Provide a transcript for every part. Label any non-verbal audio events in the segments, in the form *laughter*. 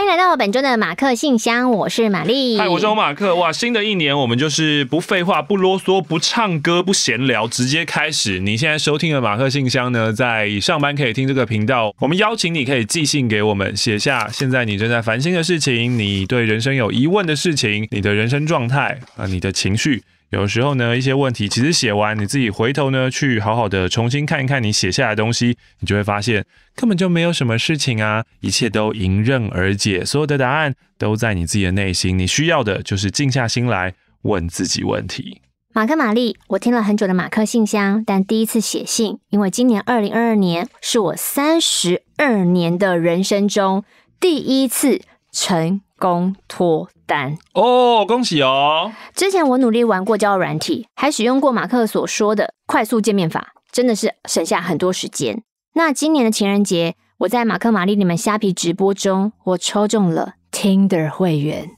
欢迎来到本周的马克信箱，我是玛丽，嗨，我是马克。哇，新的一年，我们就是不废话、不啰嗦、不唱歌、不闲聊，直接开始。你现在收听的马克信箱呢，在上班可以听这个频道。我们邀请你可以寄信给我们，写下现在你正在烦心的事情，你对人生有疑问的事情，你的人生状态啊，你的情绪。有时候呢，一些问题其实写完，你自己回头呢，去好好的重新看一看你写下来的东西，你就会发现根本就没有什么事情啊，一切都迎刃而解，所有的答案都在你自己的内心，你需要的就是静下心来问自己问题。马克·玛丽，我听了很久的马克信箱，但第一次写信，因为今年二零二二年是我三十二年的人生中第一次成。公脱单哦，恭喜哦！之前我努力玩过交友软体，还使用过马克所说的快速见面法，真的是省下很多时间。那今年的情人节，我在马克、玛丽你们虾皮直播中，我抽中了 Tinder 会员。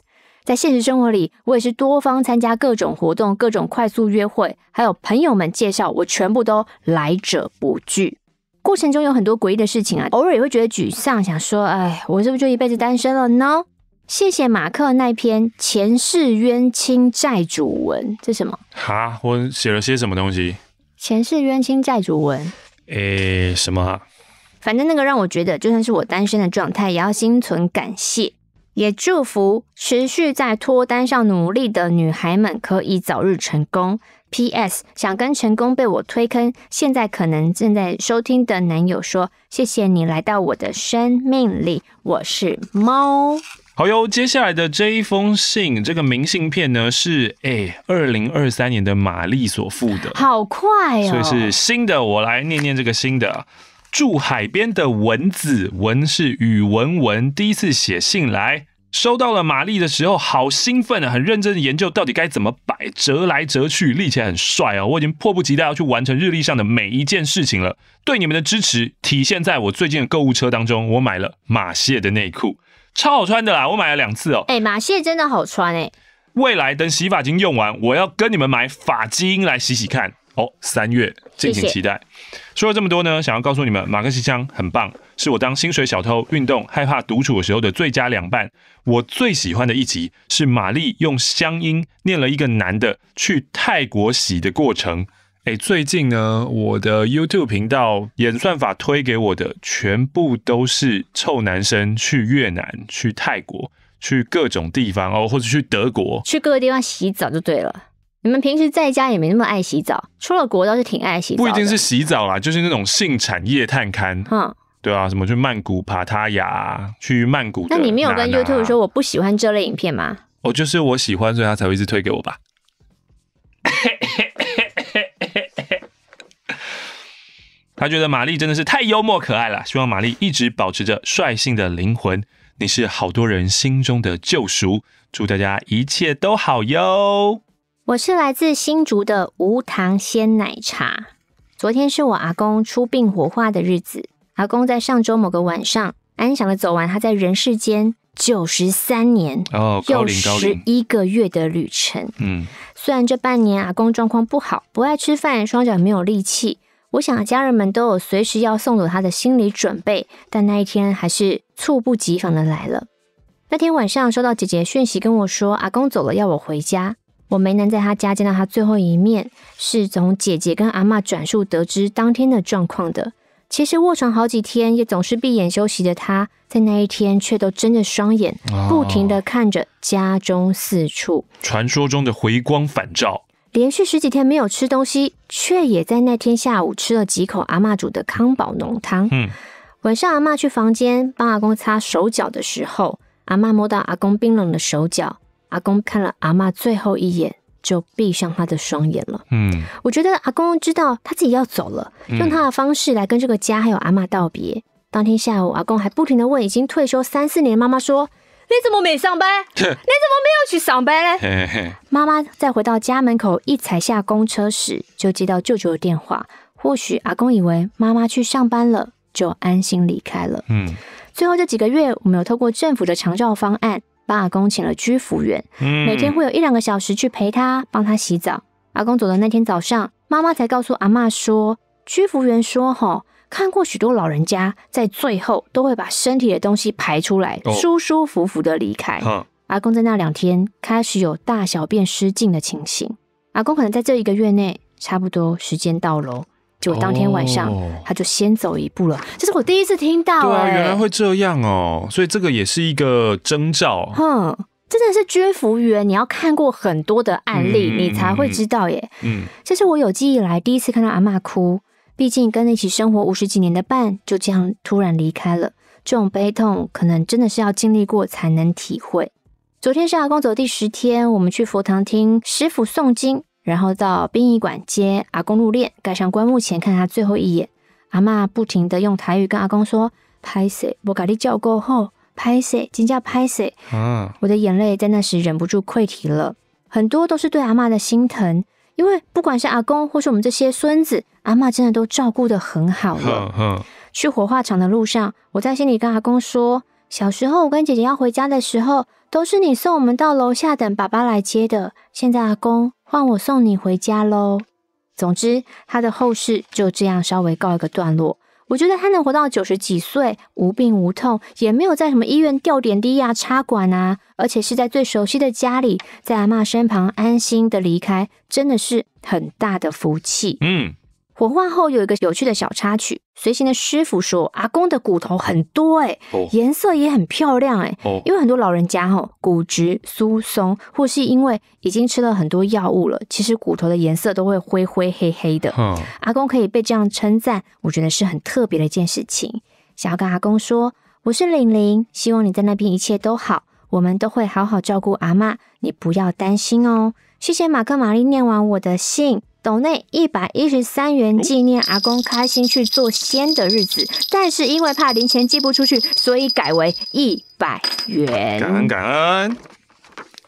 在现实生活里，我也是多方参加各种活动、各种快速约会，还有朋友们介绍，我全部都来者不拒。过程中有很多诡异的事情啊，偶尔也会觉得沮丧，想说：哎，我是不是就一辈子单身了呢？谢谢马克那篇《前世冤亲债主文》，这什么？哈，我写了些什么东西？前世冤亲债主文。诶，什么？反正那个让我觉得，就算是我单身的状态，也要心存感谢，也祝福持续在脱单上努力的女孩们可以早日成功。P.S. 想跟成功被我推坑，现在可能正在收听的男友说：“谢谢你来到我的生命里。”我是猫。好哟，接下来的这一封信，这个明信片呢是诶，二零二三年的玛丽所付的，好快哦，所以是新的。我来念念这个新的，住海边的蚊子文是语文文第一次写信来，收到了玛丽的时候，好兴奋啊，很认真的研究到底该怎么摆，折来折去立起来很帅哦。我已经迫不及待要去完成日历上的每一件事情了。对你们的支持体现在我最近的购物车当中，我买了马歇的内裤。超好穿的啦，我买了两次哦。哎，马戏真的好穿哎。未来等洗发精用完，我要跟你们买发精来洗洗看哦。三月敬请期待。说了这么多呢，想要告诉你们，马克西香很棒，是我当薪水小偷、运动害怕独处的时候的最佳良伴。我最喜欢的一集是玛丽用乡音念了一个男的去泰国洗的过程。哎，最近呢，我的 YouTube 频道演算法推给我的全部都是臭男生去越南、去泰国、去各种地方哦，或者去德国、去各个地方洗澡就对了。你们平时在家也没那么爱洗澡，出了国倒是挺爱洗。不一定是洗澡啦，就是那种性产业探勘。嗯，对啊，什么去曼谷、爬塔他雅、去曼谷。那你们有跟 YouTube 说我不喜欢这类影片吗？哦，就是我喜欢，所以他才会一直推给我吧。*laughs* 他觉得玛丽真的是太幽默可爱了，希望玛丽一直保持着率性的灵魂。你是好多人心中的救赎，祝大家一切都好哟！我是来自新竹的无糖鲜奶茶。昨天是我阿公出殡火化的日子，阿公在上周某个晚上安详的走完他在人世间九十三年哦，又十一个月的旅程。嗯，虽然这半年阿公状况不好，不爱吃饭，双脚没有力气。我想家人们都有随时要送走他的心理准备，但那一天还是猝不及防的来了。那天晚上收到姐姐讯息，跟我说阿公走了，要我回家。我没能在他家见到他最后一面，是从姐姐跟阿妈转述得知当天的状况的。其实卧床好几天，也总是闭眼休息的他，在那一天却都睁着双眼，不停的看着家中四处。传说中的回光返照。连续十几天没有吃东西，却也在那天下午吃了几口阿妈煮的康宝浓汤。嗯，晚上阿妈去房间帮阿公擦手脚的时候，阿妈摸到阿公冰冷的手脚，阿公看了阿妈最后一眼，就闭上他的双眼了。嗯，我觉得阿公知道他自己要走了，用他的方式来跟这个家还有阿妈道别。当天下午，阿公还不停的问已经退休三四年妈妈说。你怎么没上班？*laughs* 你怎么没有去上班？呢？妈妈在回到家门口一踩下公车时，就接到舅舅的电话。或许阿公以为妈妈去上班了，就安心离开了。嗯。最后这几个月，我们有透过政府的长照方案，帮阿公请了居服员，每天会有一两个小时去陪他，帮他洗澡。阿公走的那天早上，妈妈才告诉阿妈说，居服员说哈。看过许多老人家在最后都会把身体的东西排出来，舒舒服服的离开。阿公在那两天开始有大小便失禁的情形，阿公可能在这一个月内差不多时间到楼，就当天晚上他就先走一步了。这是我第一次听到，对啊，原来会这样哦，所以这个也是一个征兆。嗯，真的是居服员，你要看过很多的案例，你才会知道耶。嗯，这是我有记忆来第一次看到阿妈哭。毕竟跟一起生活五十几年的伴就这样突然离开了，这种悲痛可能真的是要经历过才能体会。昨天是阿公走第十天，我们去佛堂听师傅诵经，然后到殡仪馆接阿公入殓，盖上棺木前看他最后一眼。阿妈不停的用台语跟阿公说：“拍死，我给你叫过后，拍死，今叫拍死。”啊，我的眼泪在那时忍不住溃堤了，很多都是对阿妈的心疼。因为不管是阿公或是我们这些孙子，阿妈真的都照顾的很好了。去火化场的路上，我在心里跟阿公说：小时候我跟姐姐要回家的时候，都是你送我们到楼下等爸爸来接的。现在阿公换我送你回家喽。总之，他的后事就这样稍微告一个段落。我觉得他能活到九十几岁，无病无痛，也没有在什么医院吊点滴呀、插管啊，而且是在最熟悉的家里，在阿妈身旁安心的离开，真的是很大的福气。嗯。火化后有一个有趣的小插曲，随行的师傅说：“阿公的骨头很多，哎，颜色也很漂亮，哎，哦，因为很多老人家吼骨质疏松，或是因为已经吃了很多药物了，其实骨头的颜色都会灰灰黑黑的，阿公可以被这样称赞，我觉得是很特别的一件事情。想要跟阿公说，我是玲玲，希望你在那边一切都好，我们都会好好照顾阿妈，你不要担心哦。谢谢马克玛丽念完我的信。”斗内一百一十三元纪念阿公开心去做仙的日子，但是因为怕零钱寄不出去，所以改为一百元。感恩感恩。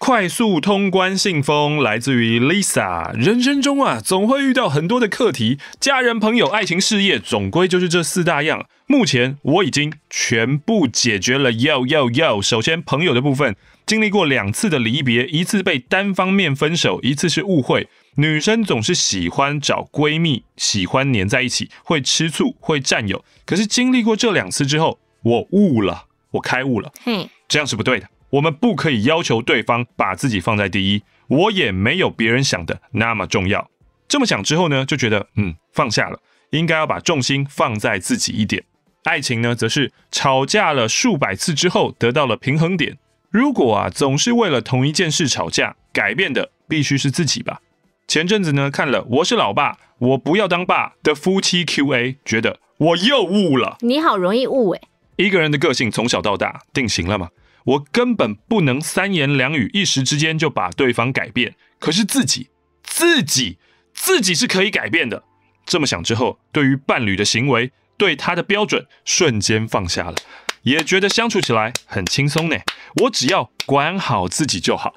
快速通关信封来自于 Lisa。人生中啊，总会遇到很多的课题，家人、朋友、爱情、事业，总归就是这四大样。目前我已经全部解决了，要要要。首先朋友的部分。经历过两次的离别，一次被单方面分手，一次是误会。女生总是喜欢找闺蜜，喜欢黏在一起，会吃醋，会占有。可是经历过这两次之后，我悟了，我开悟了。哼，这样是不对的。我们不可以要求对方把自己放在第一，我也没有别人想的那么重要。这么想之后呢，就觉得嗯，放下了，应该要把重心放在自己一点。爱情呢，则是吵架了数百次之后，得到了平衡点。如果啊，总是为了同一件事吵架，改变的必须是自己吧。前阵子呢，看了《我是老爸，我不要当爸》的夫妻 Q&A，觉得我又悟了。你好，容易悟诶，一个人的个性从小到大定型了吗？我根本不能三言两语、一时之间就把对方改变。可是自己，自己，自己是可以改变的。这么想之后，对于伴侣的行为，对他的标准瞬间放下了。也觉得相处起来很轻松呢。我只要管好自己就好。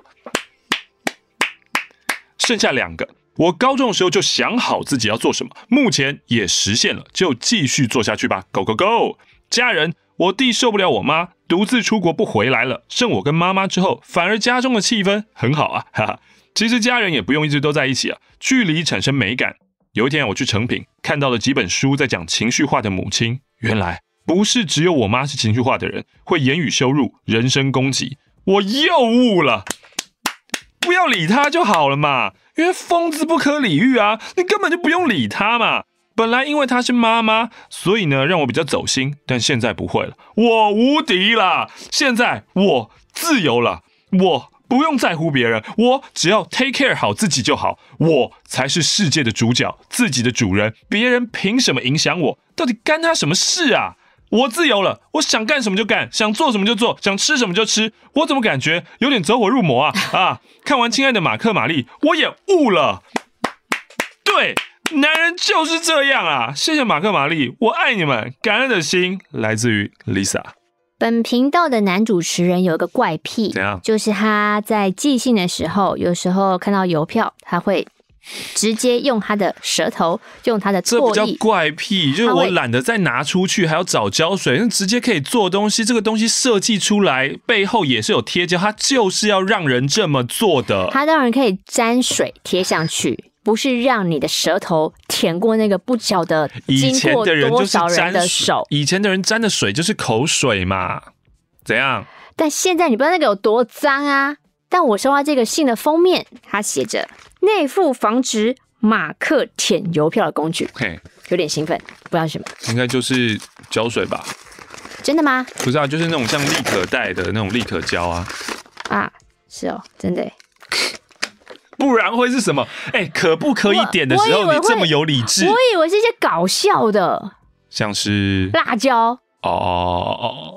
剩下两个，我高中的时候就想好自己要做什么，目前也实现了，就继续做下去吧。Go go go！家人，我弟受不了我妈，独自出国不回来了，剩我跟妈妈之后，反而家中的气氛很好啊。哈哈，其实家人也不用一直都在一起啊，距离产生美感。有一天我去诚品，看到了几本书在讲情绪化的母亲，原来。不是只有我妈是情绪化的人，会言语羞辱、人身攻击。我又悟了，不要理他就好了嘛。因为疯子不可理喻啊，你根本就不用理他嘛。本来因为她是妈妈，所以呢让我比较走心，但现在不会了。我无敌了，现在我自由了，我不用在乎别人，我只要 take care 好自己就好。我才是世界的主角，自己的主人，别人凭什么影响我？到底干他什么事啊？我自由了，我想干什么就干，想做什么就做，想吃什么就吃。我怎么感觉有点走火入魔啊 *laughs* 啊！看完《亲爱的马克·玛丽》，我也悟了。对，男人就是这样啊！谢谢马克·玛丽，我爱你们，感恩的心来自于 Lisa。本频道的男主持人有一个怪癖，怎样？就是他在寄信的时候，有时候看到邮票，他会。直接用他的舌头，用他的这比较怪癖，就是我懒得再拿出去，还要找胶水，那直接可以做东西。这个东西设计出来背后也是有贴胶，它就是要让人这么做的。它当然可以沾水贴上去，不是让你的舌头舔过那个不晓得以前的人就是沾的手，以前的人沾的水就是口水嘛？怎样？但现在你不知道那个有多脏啊！但我收到这个信的封面，它写着“内附防止马克舔邮票的工具”，嘿，有点兴奋，不知道什么，应该就是胶水吧？真的吗？不是啊，就是那种像立可带的那种立可胶啊。啊，是哦，真的。不然会是什么？哎，可不可以点的时候你这么有理智？我以为是一些搞笑的，像是蜡哦。哦。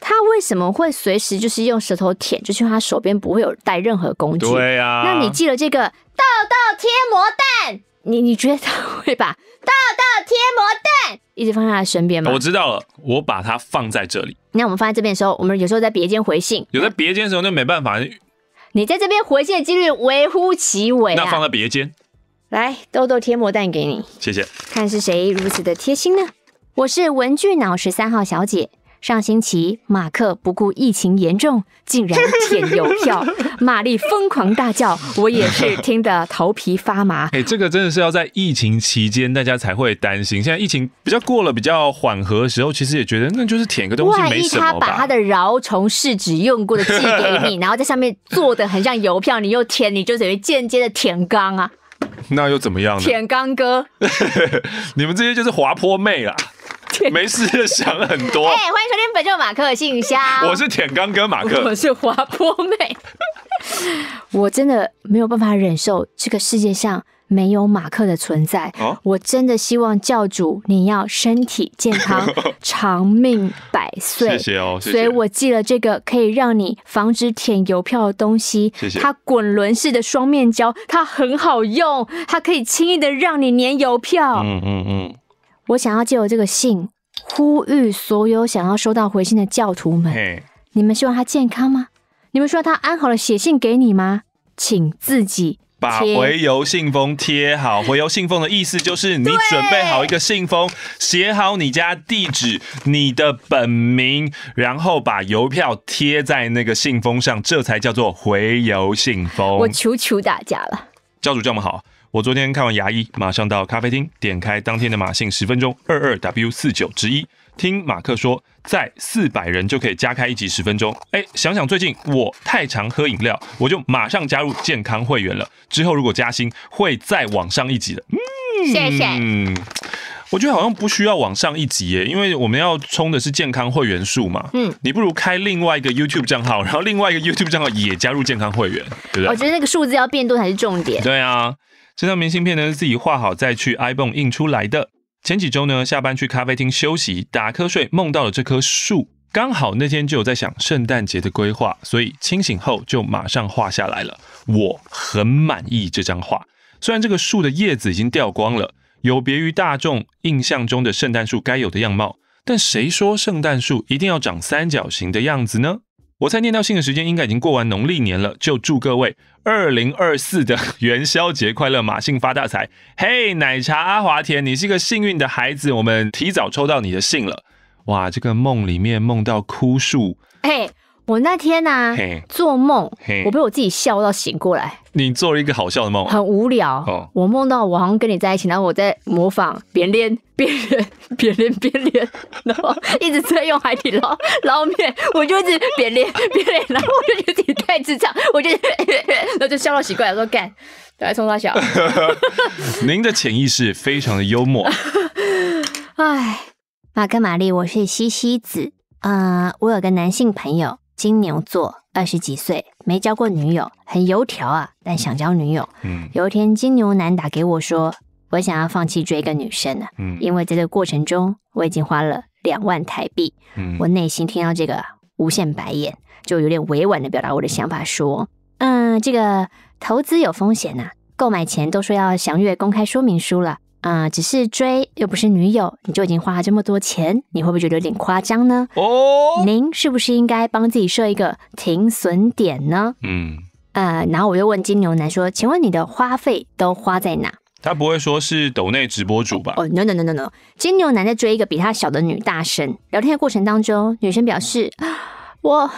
他为什么会随时就是用舌头舔？就是他手边不会有带任何工具。对呀。那你记了这个豆豆贴膜蛋，你你觉得他会把豆豆贴膜蛋一直放在他身边吗？我知道了，我把它放在这里。那我们放在这边的时候，我们有时候在别间回信，有在别间的时候就没办法。你在这边回信的几率微乎其微。那放在别间。来，豆豆贴膜蛋给你，谢谢。看是谁如此的贴心呢？我是文具脑十三号小姐。上星期，马克不顾疫情严重，竟然舔邮票，玛丽疯狂大叫，我也是听得头皮发麻。*laughs* 哎，这个真的是要在疫情期间，大家才会担心。现在疫情比较过了，比较缓和的时候，其实也觉得那就是舔个东西没什么吧。万一他把他的饶虫试纸用过的寄给你，*laughs* 然后在上面做的很像邮票，你又舔，你就等于间接的舔缸啊。那又怎么样？舔缸哥，*laughs* 你们这些就是滑坡妹啦。*laughs* 没事，想了很多。*laughs* 哎，欢迎收听本周马克信箱。我是舔刚哥马克，我是滑坡妹。*laughs* 我真的没有办法忍受这个世界上没有马克的存在。我真的希望教主你要身体健康，长命百岁。谢谢哦。所以我寄了这个可以让你防止舔邮票的东西。谢谢。它滚轮式的双面胶，它很好用，它可以轻易的让你粘邮票。嗯嗯嗯。我想要借由这个信，呼吁所有想要收到回信的教徒们。你们希望他健康吗？你们希望他安好了写信给你吗？请自己把回邮信封贴好。回邮信封的意思就是，你准备好一个信封，写好你家地址、你的本名，然后把邮票贴在那个信封上，这才叫做回邮信封。我求求大家了，教主教们好。我昨天看完牙医，马上到咖啡厅点开当天的马信十分钟二二 W 四九之一，听马克说，在四百人就可以加开一集十分钟。哎，想想最近我太常喝饮料，我就马上加入健康会员了。之后如果加薪，会再往上一集的。嗯，谢谢。我觉得好像不需要往上一集耶，因为我们要冲的是健康会员数嘛。嗯，你不如开另外一个 YouTube 账号，然后另外一个 YouTube 账号也加入健康会员，对不对？我觉得那个数字要变多才是重点。对啊。这张明信片呢是自己画好再去 i bon e 印出来的。前几周呢，下班去咖啡厅休息、打瞌睡，梦到了这棵树。刚好那天就有在想圣诞节的规划，所以清醒后就马上画下来了。我很满意这张画，虽然这个树的叶子已经掉光了，有别于大众印象中的圣诞树该有的样貌，但谁说圣诞树一定要长三角形的样子呢？我猜念到信的时间应该已经过完农历年了，就祝各位二零二四的 *laughs* 元宵节快乐，马信发大财！嘿，奶茶阿华田，你是个幸运的孩子，我们提早抽到你的信了。哇，这个梦里面梦到枯树，嘿。我那天呢，做梦，我被我自己笑到醒过来。你做了一个好笑的梦，很无聊。我梦到我好像跟你在一起，然后我在模仿边练边练边练边练，然后一直在用海底捞捞面，我就一直边练边练，然后觉得自己太智障，我就，*laughs* 然后就笑到奇怪，我说干，打开冲浪小。*laughs* 您的潜意识非常的幽默。哎，马克玛丽，我是西西子，呃，我有个男性朋友。金牛座二十几岁，没交过女友，很油条啊，但想交女友。嗯，有一天金牛男打给我，说，我想要放弃追一个女生了。嗯，因为在这个过程中，我已经花了两万台币。嗯，我内心听到这个，无限白眼，就有点委婉的表达我的想法，说，嗯，这个投资有风险呐，购买前都说要详阅公开说明书了。啊，只是追又不是女友，你就已经花了这么多钱，你会不会觉得有点夸张呢？哦，您是不是应该帮自己设一个停损点呢？嗯，呃，然后我又问金牛男说：“请问你的花费都花在哪？”他不会说是抖内直播主吧？哦，no no no no no，金牛男在追一个比他小的女大神。聊天的过程当中，女生表示：“ *gasps* 我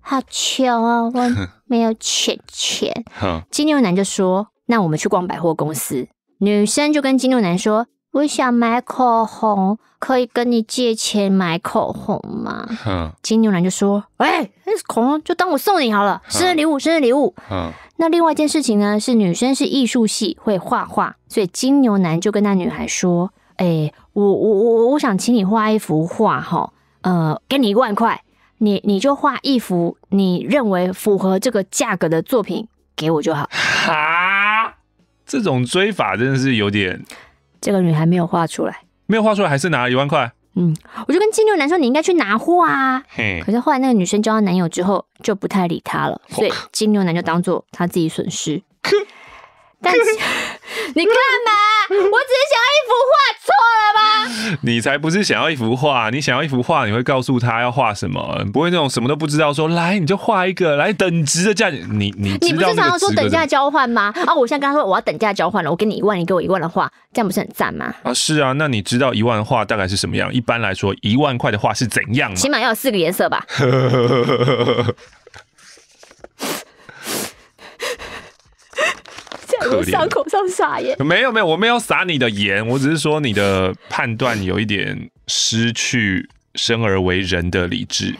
好穷啊，我 *laughs* 没有钱钱。”金牛男就说：“那我们去逛百货公司。”女生就跟金牛男说：“我想买口红，可以跟你借钱买口红吗？”金牛男就说：“哎，那口红就当我送你好了，生日礼物，生日礼物。”嗯。那另外一件事情呢，是女生是艺术系，会画画，所以金牛男就跟那女孩说：“哎，我我我我，我想请你画一幅画，哈，呃，给你一万块，你你就画一幅你认为符合这个价格的作品给我就好。”这种追法真的是有点。这个女孩没有画出来，没有画出来，还是拿了一万块。嗯，我就跟金牛男说，你应该去拿货啊。嘿，可是后来那个女生交到男友之后，就不太理他了，所以金牛男就当做他自己损失。*laughs* 你干嘛？我只是想要一幅画，错了吗？你才不是想要一幅画，你想要一幅画，你会告诉他要画什么，不会那种什么都不知道说来你就画一个，来等值的价，你你你不是常常说等价交换吗？啊，我现在跟他说我要等价交换了，我给你一万，你给我一万的画，这样不是很赞吗？啊，是啊，那你知道一万画大概是什么样？一般来说，一万块的画是怎样？起码要有四个颜色吧。*laughs* *laughs* 在你伤口上撒盐？没有没有，我没有撒你的盐，我只是说你的判断有一点失去生而为人的理智。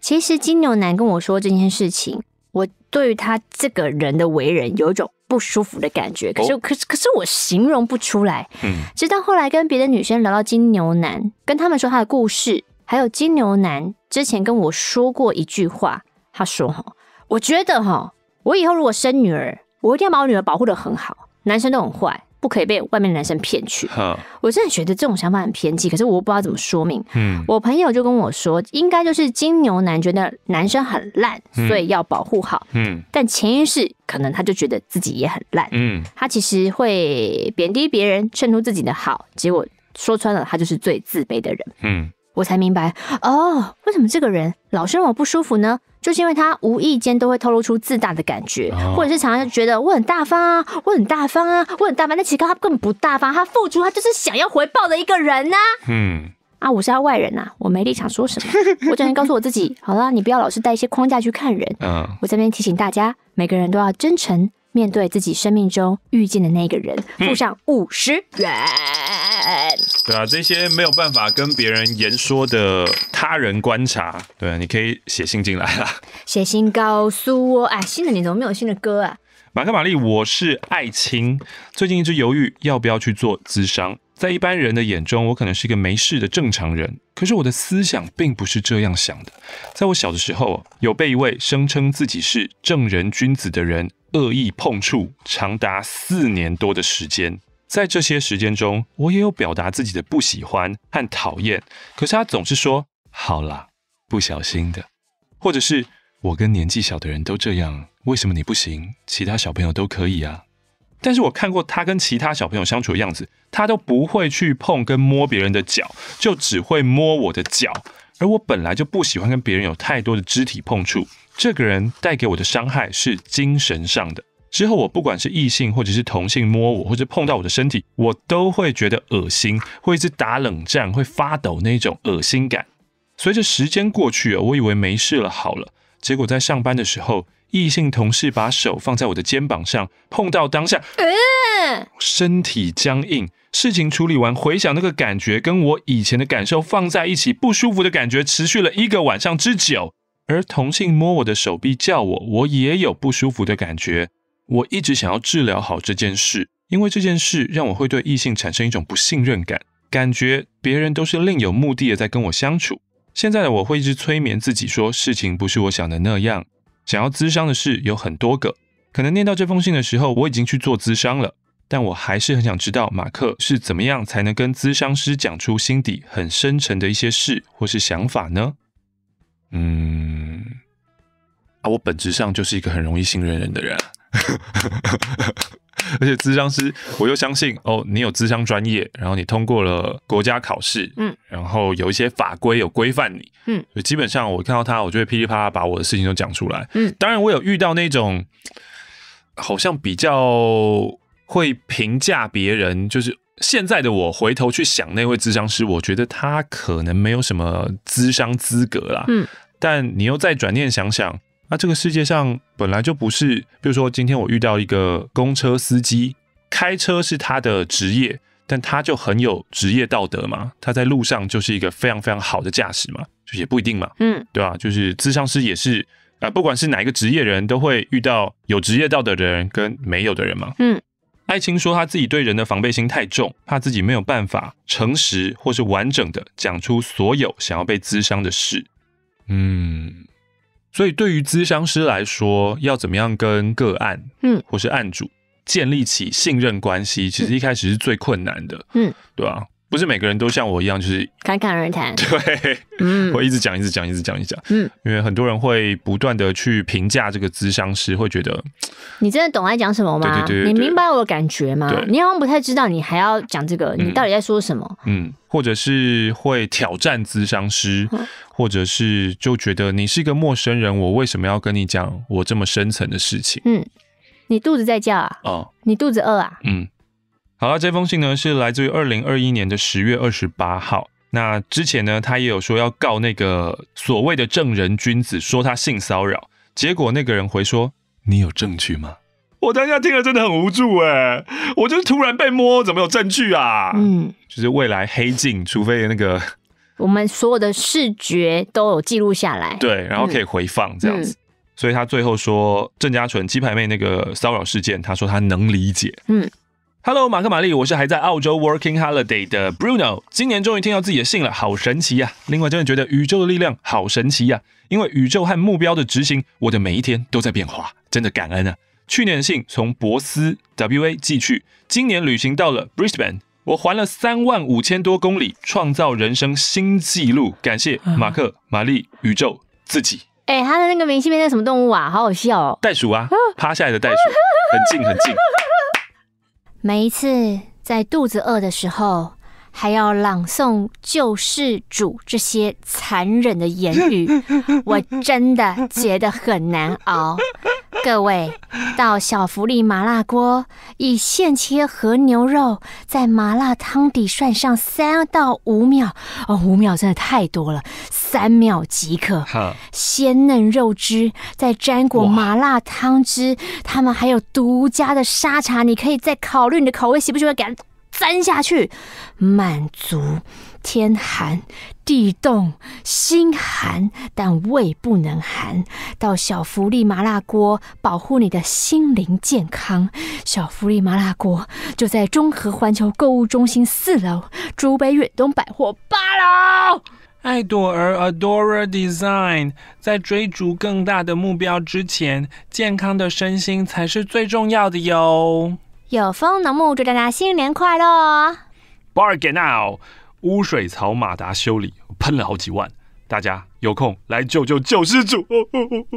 其实金牛男跟我说这件事情，我对于他这个人的为人有一种不舒服的感觉，可是可是可是我形容不出来。嗯，直到后来跟别的女生聊到金牛男，跟他们说他的故事，还有金牛男之前跟我说过一句话，他说：“哈，我觉得哈，我以后如果生女儿。”我一定要把我女儿保护的很好，男生都很坏，不可以被外面的男生骗去。我真的觉得这种想法很偏激，可是我不知道怎么说明。嗯，我朋友就跟我说，应该就是金牛男觉得男生很烂，所以要保护好。嗯，但前一世可能他就觉得自己也很烂。嗯，他其实会贬低别人，衬托自己的好，结果说穿了，他就是最自卑的人。嗯。我才明白哦，为什么这个人老是让我不舒服呢？就是因为他无意间都会透露出自大的感觉，或者是常常觉得我很大方啊，我很大方啊，我很大方。但其实他根本不大方，他付出他就是想要回报的一个人啊。嗯，啊，我是他外人呐，我没立场说什么。*laughs* 我只能告诉我自己，好了，你不要老是带一些框架去看人。嗯，我这边提醒大家，每个人都要真诚面对自己生命中遇见的那个人，附上五十元。对啊，这些没有办法跟别人言说的他人观察，对啊，你可以写信进来了。写信告诉我，哎，新的你怎么没有新的歌啊？马克玛丽，我是艾青，最近一直犹豫要不要去做咨商。在一般人的眼中，我可能是一个没事的正常人，可是我的思想并不是这样想的。在我小的时候，有被一位声称自己是正人君子的人恶意碰触，长达四年多的时间。在这些时间中，我也有表达自己的不喜欢和讨厌，可是他总是说：“好啦，不小心的，或者是我跟年纪小的人都这样，为什么你不行？其他小朋友都可以啊。”但是我看过他跟其他小朋友相处的样子，他都不会去碰跟摸别人的脚，就只会摸我的脚。而我本来就不喜欢跟别人有太多的肢体碰触，这个人带给我的伤害是精神上的。之后我不管是异性或者是同性摸我或者碰到我的身体，我都会觉得恶心，会一直打冷战，会发抖那种恶心感。随着时间过去啊，我以为没事了，好了。结果在上班的时候，异性同事把手放在我的肩膀上碰到当下，身体僵硬。事情处理完，回想那个感觉，跟我以前的感受放在一起，不舒服的感觉持续了一个晚上之久。而同性摸我的手臂叫我，我也有不舒服的感觉。我一直想要治疗好这件事，因为这件事让我会对异性产生一种不信任感，感觉别人都是另有目的的在跟我相处。现在的我会一直催眠自己说，事情不是我想的那样。想要咨商的事有很多个，可能念到这封信的时候，我已经去做咨商了，但我还是很想知道马克是怎么样才能跟咨商师讲出心底很深沉的一些事或是想法呢？嗯，啊，我本质上就是一个很容易信任人的人。*laughs* 而且咨商师，我又相信哦，你有咨商专业，然后你通过了国家考试，嗯，然后有一些法规有规范你，嗯，基本上我看到他，我就会噼里啪啦把我的事情都讲出来，嗯，当然我有遇到那种好像比较会评价别人，就是现在的我回头去想那位咨商师，我觉得他可能没有什么咨商资格啦，嗯，但你又再转念想想。那这个世界上本来就不是，比如说今天我遇到一个公车司机，开车是他的职业，但他就很有职业道德嘛？他在路上就是一个非常非常好的驾驶嘛？就也不一定嘛。嗯，对吧？就是咨商师也是啊，不管是哪一个职业人，都会遇到有职业道德的人跟没有的人嘛。嗯，艾青说他自己对人的防备心太重，怕自己没有办法诚实或是完整的讲出所有想要被咨商的事。嗯。所以，对于咨商师来说，要怎么样跟个案，嗯，或是案主建立起信任关系，其实一开始是最困难的，嗯，对啊。不是每个人都像我一样，就是侃侃而谈。对，嗯，*laughs* 会一直讲，一直讲，一直讲，一讲。嗯，因为很多人会不断的去评价这个咨商师，会觉得你真的懂在讲什么吗？对对对，你明白我的感觉吗？你好像不太知道，你还要讲这个，你到底在说什么？嗯，或者是会挑战咨商师，或者是就觉得你是一个陌生人，我为什么要跟你讲我这么深层的事情？嗯，你肚子在叫啊？哦，你肚子饿啊？嗯。好了，这封信呢是来自于二零二一年的十月二十八号。那之前呢，他也有说要告那个所谓的正人君子，说他性骚扰。结果那个人回说：“你有证据吗？”我当下听了真的很无助哎，我就是突然被摸，怎么有证据啊？嗯，就是未来黑镜，除非那个我们所有的视觉都有记录下来，对，然后可以回放这样子。所以他最后说，郑嘉纯鸡排妹那个骚扰事件，他说他能理解。嗯。Hello，马克、玛丽，我是还在澳洲 working holiday 的 Bruno。今年终于听到自己的信了，好神奇呀！另外真的觉得宇宙的力量好神奇呀，因为宇宙和目标的执行，我的每一天都在变化，真的感恩啊！去年的信从博斯 WA 寄去，今年旅行到了 Brisbane，我还了三万五千多公里，创造人生新纪录。感谢马克、玛丽、宇宙、自己。哎，他的那个明信片是什么动物啊？好好笑！袋鼠啊，*laughs* 趴下来的袋鼠，很近很近。每一次在肚子饿的时候。还要朗诵救世主这些残忍的言语，*laughs* 我真的觉得很难熬。各位，到小福利麻辣锅，以现切和牛肉在麻辣汤底涮上三到五秒，哦，五秒真的太多了，三秒即可。鲜嫩肉汁再沾裹麻辣汤汁，他们还有独家的沙茶，你可以再考虑你的口味喜不喜欢感。钻下去，满足。天寒地冻，心寒，但胃不能寒。到小福利麻辣锅，保护你的心灵健康。小福利麻辣锅就在中和环球购物中心四楼，竹北远东百货八楼。爱朵儿 Adora Design 在追逐更大的目标之前，健康的身心才是最重要的哟。有风能木祝大家新年快乐 b a r g a i n out，污水槽马达修理喷了好几万，大家有空来救救救世主！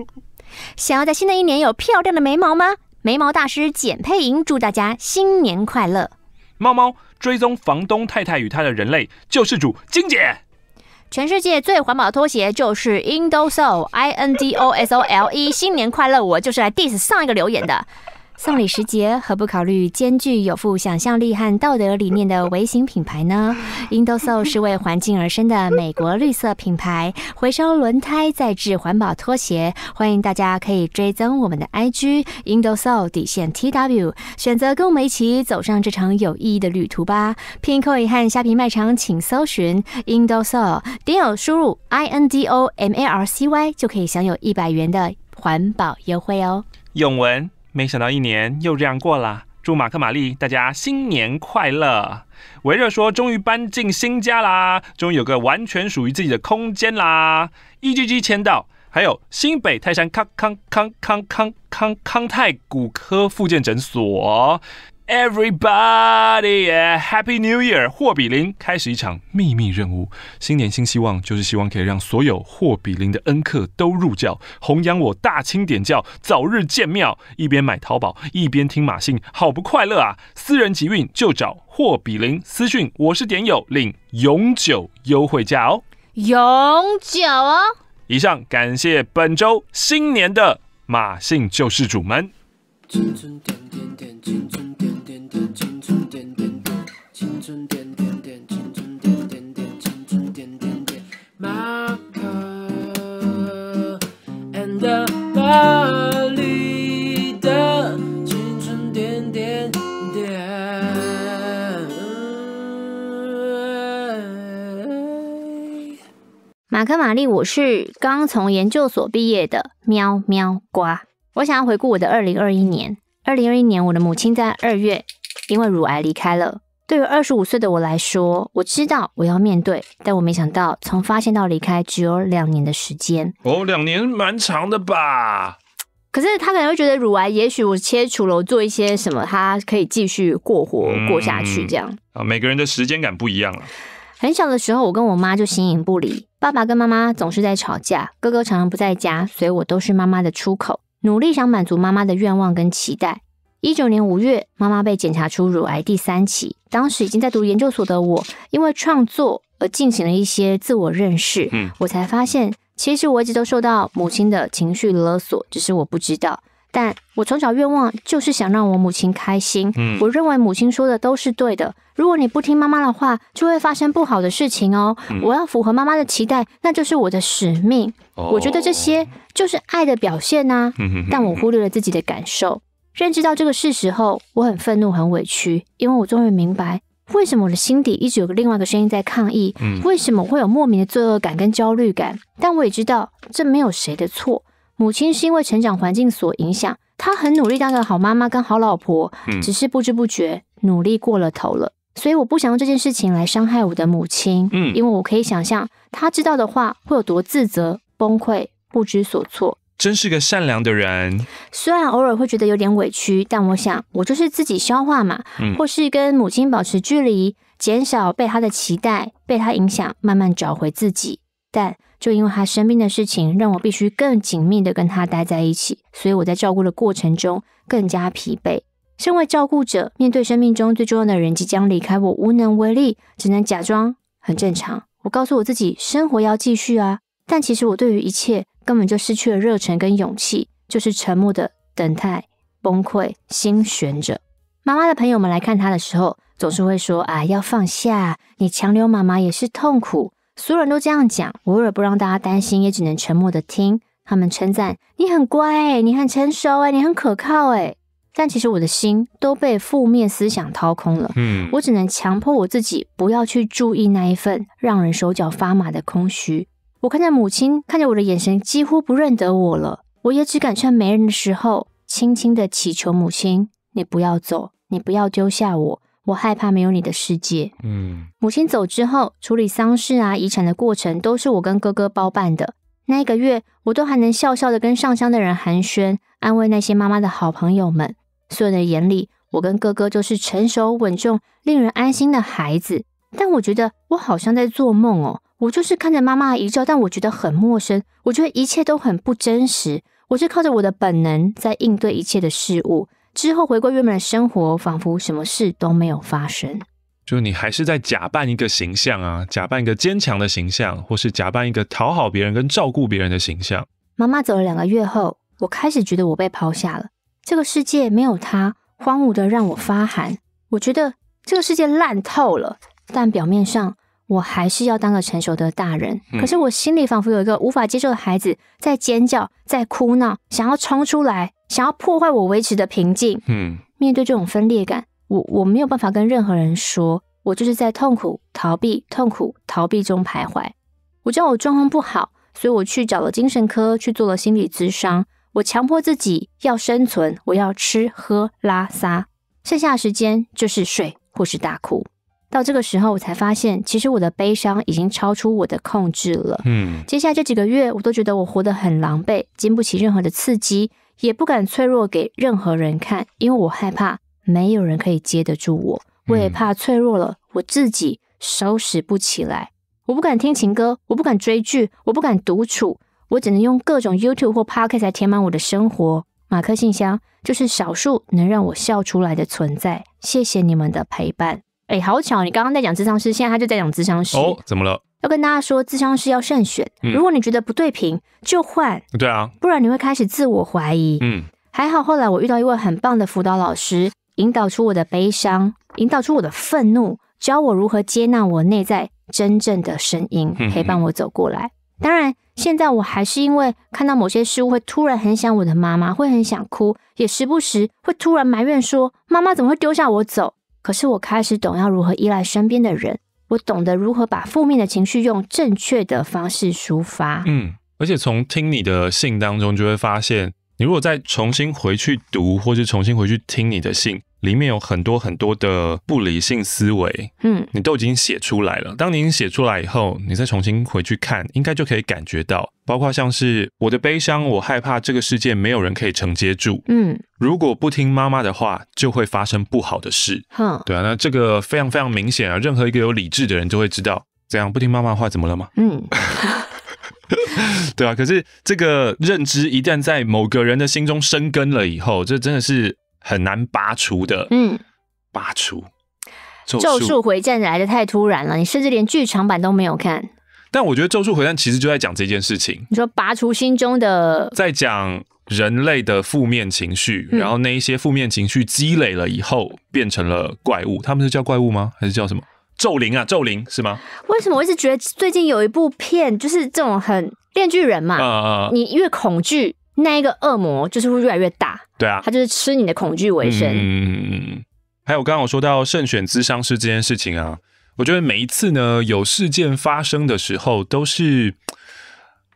*laughs* 想要在新的一年有漂亮的眉毛吗？眉毛大师简佩莹祝大家新年快乐！猫猫追踪房东太太与她的人类救世主金姐。全世界最环保拖鞋就是 Indo s o l i N D O S O L E。新年快乐！我就是来 dis 上一个留言的。送礼时节，何不考虑兼具有富想象力和道德理念的微型品牌呢？*laughs* Indo Soul 是为环境而生的美国绿色品牌，*laughs* 回收轮胎再制环保拖鞋。欢迎大家可以追踪我们的 IG Indo Soul 底线 T W，选择跟我们一起走上这场有意义的旅途吧。拼扣一和虾皮卖场请搜寻 Indo Soul，点有输入 I N D O M A R C Y 就可以享有一百元的环保优惠哦。永文。没想到一年又这样过了，祝马克、玛丽大家新年快乐。维热说终于搬进新家啦，终于有个完全属于自己的空间啦。Egg 签到，还有新北泰山康康康康康康康泰骨科复健诊所。Everybody, Happy New Year！霍比林开始一场秘密任务。新年新希望，就是希望可以让所有霍比林的恩客都入教，弘扬我大清点教，早日建庙。一边买淘宝，一边听马信，好不快乐啊！私人集运就找霍比林，私讯我是点友，领永久优惠价哦，永久哦。以上感谢本周新年的马信救世主们。巴黎的青春点点点。马克玛丽，我是刚从研究所毕业的喵喵瓜。我想要回顾我的二零二一年。二零二一年，我的母亲在二月因为乳癌离开了。对于二十五岁的我来说，我知道我要面对，但我没想到，从发现到离开只有两年的时间。哦，两年蛮长的吧？可是他可能会觉得乳癌，也许我切除了，做一些什么，他可以继续过活过下去这样。啊，每个人的时间感不一样了。很小的时候，我跟我妈就形影不离，爸爸跟妈妈总是在吵架，哥哥常常不在家，所以我都是妈妈的出口，努力想满足妈妈的愿望跟期待。一九年五月，妈妈被检查出乳癌第三期。当时已经在读研究所的我，因为创作而进行了一些自我认识，嗯，我才发现，其实我一直都受到母亲的情绪勒索，只是我不知道。但我从小愿望就是想让我母亲开心，嗯，我认为母亲说的都是对的。如果你不听妈妈的话，就会发生不好的事情哦。我要符合妈妈的期待，那就是我的使命。我觉得这些就是爱的表现呐，嗯哼，但我忽略了自己的感受。认知到这个事实后，我很愤怒，很委屈，因为我终于明白为什么我的心底一直有个另外一个声音在抗议，为什么会有莫名的罪恶感跟焦虑感。但我也知道这没有谁的错，母亲是因为成长环境所影响，她很努力当个好妈妈跟好老婆，只是不知不觉努力过了头了。所以我不想用这件事情来伤害我的母亲，嗯，因为我可以想象她知道的话会有多自责、崩溃、不知所措。真是个善良的人，虽然偶尔会觉得有点委屈，但我想我就是自己消化嘛，或是跟母亲保持距离，减少被她的期待、被她影响，慢慢找回自己。但就因为他生病的事情，让我必须更紧密的跟他待在一起，所以我在照顾的过程中更加疲惫。身为照顾者，面对生命中最重要的人即将离开，我无能为力，只能假装很正常。我告诉我自己，生活要继续啊。但其实我对于一切。根本就失去了热忱跟勇气，就是沉默的等待、崩溃、心悬着。妈妈的朋友们来看她的时候，总是会说：“啊，要放下你，强留妈妈也是痛苦。”所有人都这样讲，我为了不让大家担心，也只能沉默的听他们称赞：“你很乖，你很成熟，哎，你很可靠，哎。”但其实我的心都被负面思想掏空了。嗯，我只能强迫我自己不要去注意那一份让人手脚发麻的空虚。我看着母亲，看着我的眼神几乎不认得我了。我也只敢趁没人的时候，轻轻的祈求母亲：“你不要走，你不要丢下我，我害怕没有你的世界。”嗯，母亲走之后，处理丧事啊、遗产的过程都是我跟哥哥包办的。那一个月，我都还能笑笑的跟上香的人寒暄，安慰那些妈妈的好朋友们。所有人眼里，我跟哥哥就是成熟稳重、令人安心的孩子。但我觉得我好像在做梦哦。我就是看着妈妈遗照，但我觉得很陌生，我觉得一切都很不真实。我是靠着我的本能在应对一切的事物，之后回归原本的生活，仿佛什么事都没有发生。就你还是在假扮一个形象啊，假扮一个坚强的形象，或是假扮一个讨好别人跟照顾别人的形象。妈妈走了两个月后，我开始觉得我被抛下了，这个世界没有她，荒芜的让我发寒。我觉得这个世界烂透了，但表面上。我还是要当个成熟的大人，可是我心里仿佛有一个无法接受的孩子在尖叫、在哭闹，想要冲出来，想要破坏我维持的平静。嗯，面对这种分裂感，我我没有办法跟任何人说，我就是在痛苦逃避、痛苦逃避中徘徊。我知道我状况不好，所以我去找了精神科，去做了心理咨商。我强迫自己要生存，我要吃喝拉撒，剩下的时间就是睡或是大哭。到这个时候，我才发现，其实我的悲伤已经超出我的控制了。嗯，接下来这几个月，我都觉得我活得很狼狈，经不起任何的刺激，也不敢脆弱给任何人看，因为我害怕没有人可以接得住我。我也怕脆弱了，我自己收拾不起来。我不敢听情歌，我不敢追剧，我不敢独处，我只能用各种 YouTube 或 Park 来填满我的生活。马克信箱就是少数能让我笑出来的存在，谢谢你们的陪伴。哎，好巧！你刚刚在讲智商师，现在他就在讲智商师。哦，怎么了？要跟大家说，智商师要慎选。如果你觉得不对频，就换。对啊，不然你会开始自我怀疑。嗯，还好，后来我遇到一位很棒的辅导老师，引导出我的悲伤，引导出我的愤怒，教我如何接纳我内在真正的声音，陪伴我走过来。当然，现在我还是因为看到某些事物会突然很想我的妈妈，会很想哭，也时不时会突然埋怨说：“妈妈怎么会丢下我走？”可是我开始懂要如何依赖身边的人，我懂得如何把负面的情绪用正确的方式抒发。嗯，而且从听你的信当中，就会发现，你如果再重新回去读，或是重新回去听你的信。里面有很多很多的不理性思维，嗯，你都已经写出来了。当你写出来以后，你再重新回去看，应该就可以感觉到，包括像是我的悲伤，我害怕这个世界没有人可以承接住，嗯，如果不听妈妈的话，就会发生不好的事，嗯，对啊，那这个非常非常明显啊，任何一个有理智的人就会知道，这样不听妈妈话怎么了吗？嗯，*laughs* 对啊，可是这个认知一旦在某个人的心中生根了以后，这真的是。很难拔除的。嗯，拔除咒术回战来的太突然了，你甚至连剧场版都没有看。但我觉得咒术回战其实就在讲这件事情。你说拔除心中的，在讲人类的负面情绪，然后那一些负面情绪积累了以后变成了怪物。他们是叫怪物吗？还是叫什么咒灵啊？咒灵是吗？为什么我一直觉得最近有一部片就是这种很炼巨人嘛？啊啊！你越恐惧。那一个恶魔就是会越来越大，对啊，他就是吃你的恐惧为生。嗯嗯嗯。还有刚刚我说到慎选咨商师这件事情啊，我觉得每一次呢有事件发生的时候，都是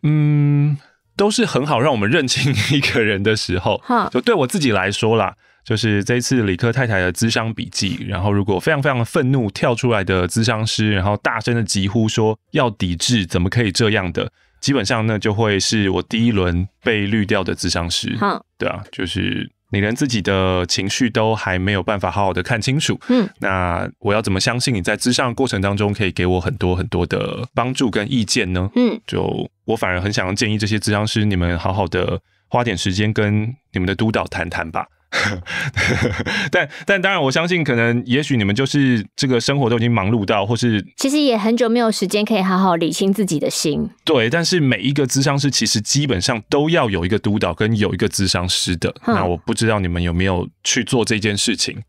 嗯都是很好让我们认清一个人的时候。哈，就对我自己来说啦，就是这一次李克太太的咨商笔记，然后如果非常非常的愤怒跳出来的咨商师，然后大声的疾呼说要抵制，怎么可以这样的？基本上，那就会是我第一轮被滤掉的咨商师。嗯，对啊，就是你连自己的情绪都还没有办法好好的看清楚，嗯，那我要怎么相信你在咨商的过程当中可以给我很多很多的帮助跟意见呢？嗯，就我反而很想要建议这些咨商师，你们好好的花点时间跟你们的督导谈谈吧。*laughs* 但但当然，我相信可能也许你们就是这个生活都已经忙碌到，或是其实也很久没有时间可以好好理清自己的心。对，但是每一个咨商师其实基本上都要有一个督导跟有一个咨商师的。那我不知道你们有没有去做这件事情？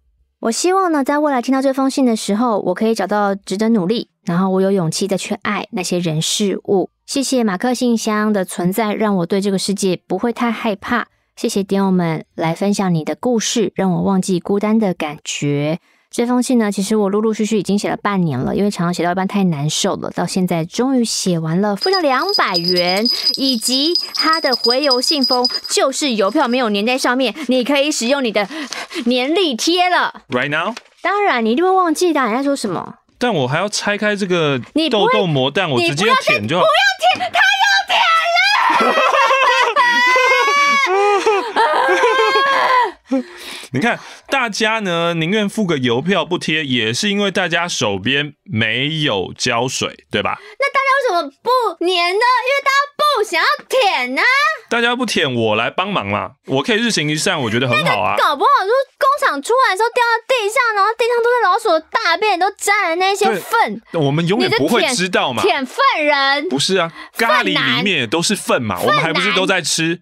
我希望呢，在未来听到这封信的时候，我可以找到值得努力，然后我有勇气再去爱那些人事物。谢谢马克信箱的存在，让我对这个世界不会太害怕。谢谢点友们来分享你的故事，让我忘记孤单的感觉。这封信呢，其实我陆陆续续已经写了半年了，因为常常写到一半太难受了，到现在终于写完了。付了两百元，以及它的回邮信封，就是邮票没有粘在上面，你可以使用你的年历贴了。Right now，当然你一定会忘记的。你在说什么？但我还要拆开这个豆豆膜，但我直接舔就好。不要舔，它要舔了。*laughs* *laughs* 你看，大家呢宁愿付个邮票不贴，也是因为大家手边没有胶水，对吧？那大家为什么不粘呢？因为大家不想要舔呢。大家不舔，我来帮忙啦！我可以日行一善，我觉得很好啊。搞不好，就是工厂出来的时候掉到地上，然后地上都是老鼠的大便，都沾了那些粪，我们永远不会知道嘛。舔粪人不是啊，咖喱里面也都是粪嘛，我们还不是都在吃？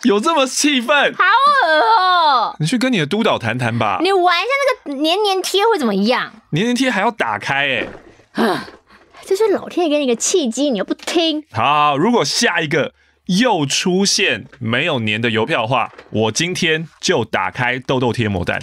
*laughs* 有这么气愤？好恶！你去跟你的督导谈谈吧。你玩一下那个黏黏贴会怎么样？黏黏贴还要打开哎！啊，这是老天爷给你个契机，你又不听。好，如果下一个又出现没有粘的邮票的话，我今天就打开豆豆贴膜蛋。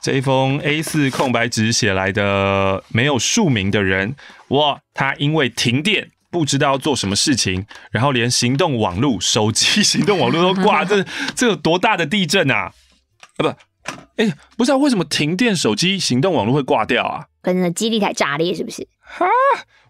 这一封 A 四空白纸写来的没有署名的人，哇，他因为停电。不知道要做什么事情，然后连行动网络、手机、行动网络都挂，这这有多大的地震啊？啊不，哎，不知道为什么停电，手机、行动网络会挂掉啊？可能基地太炸裂，是不是？哈，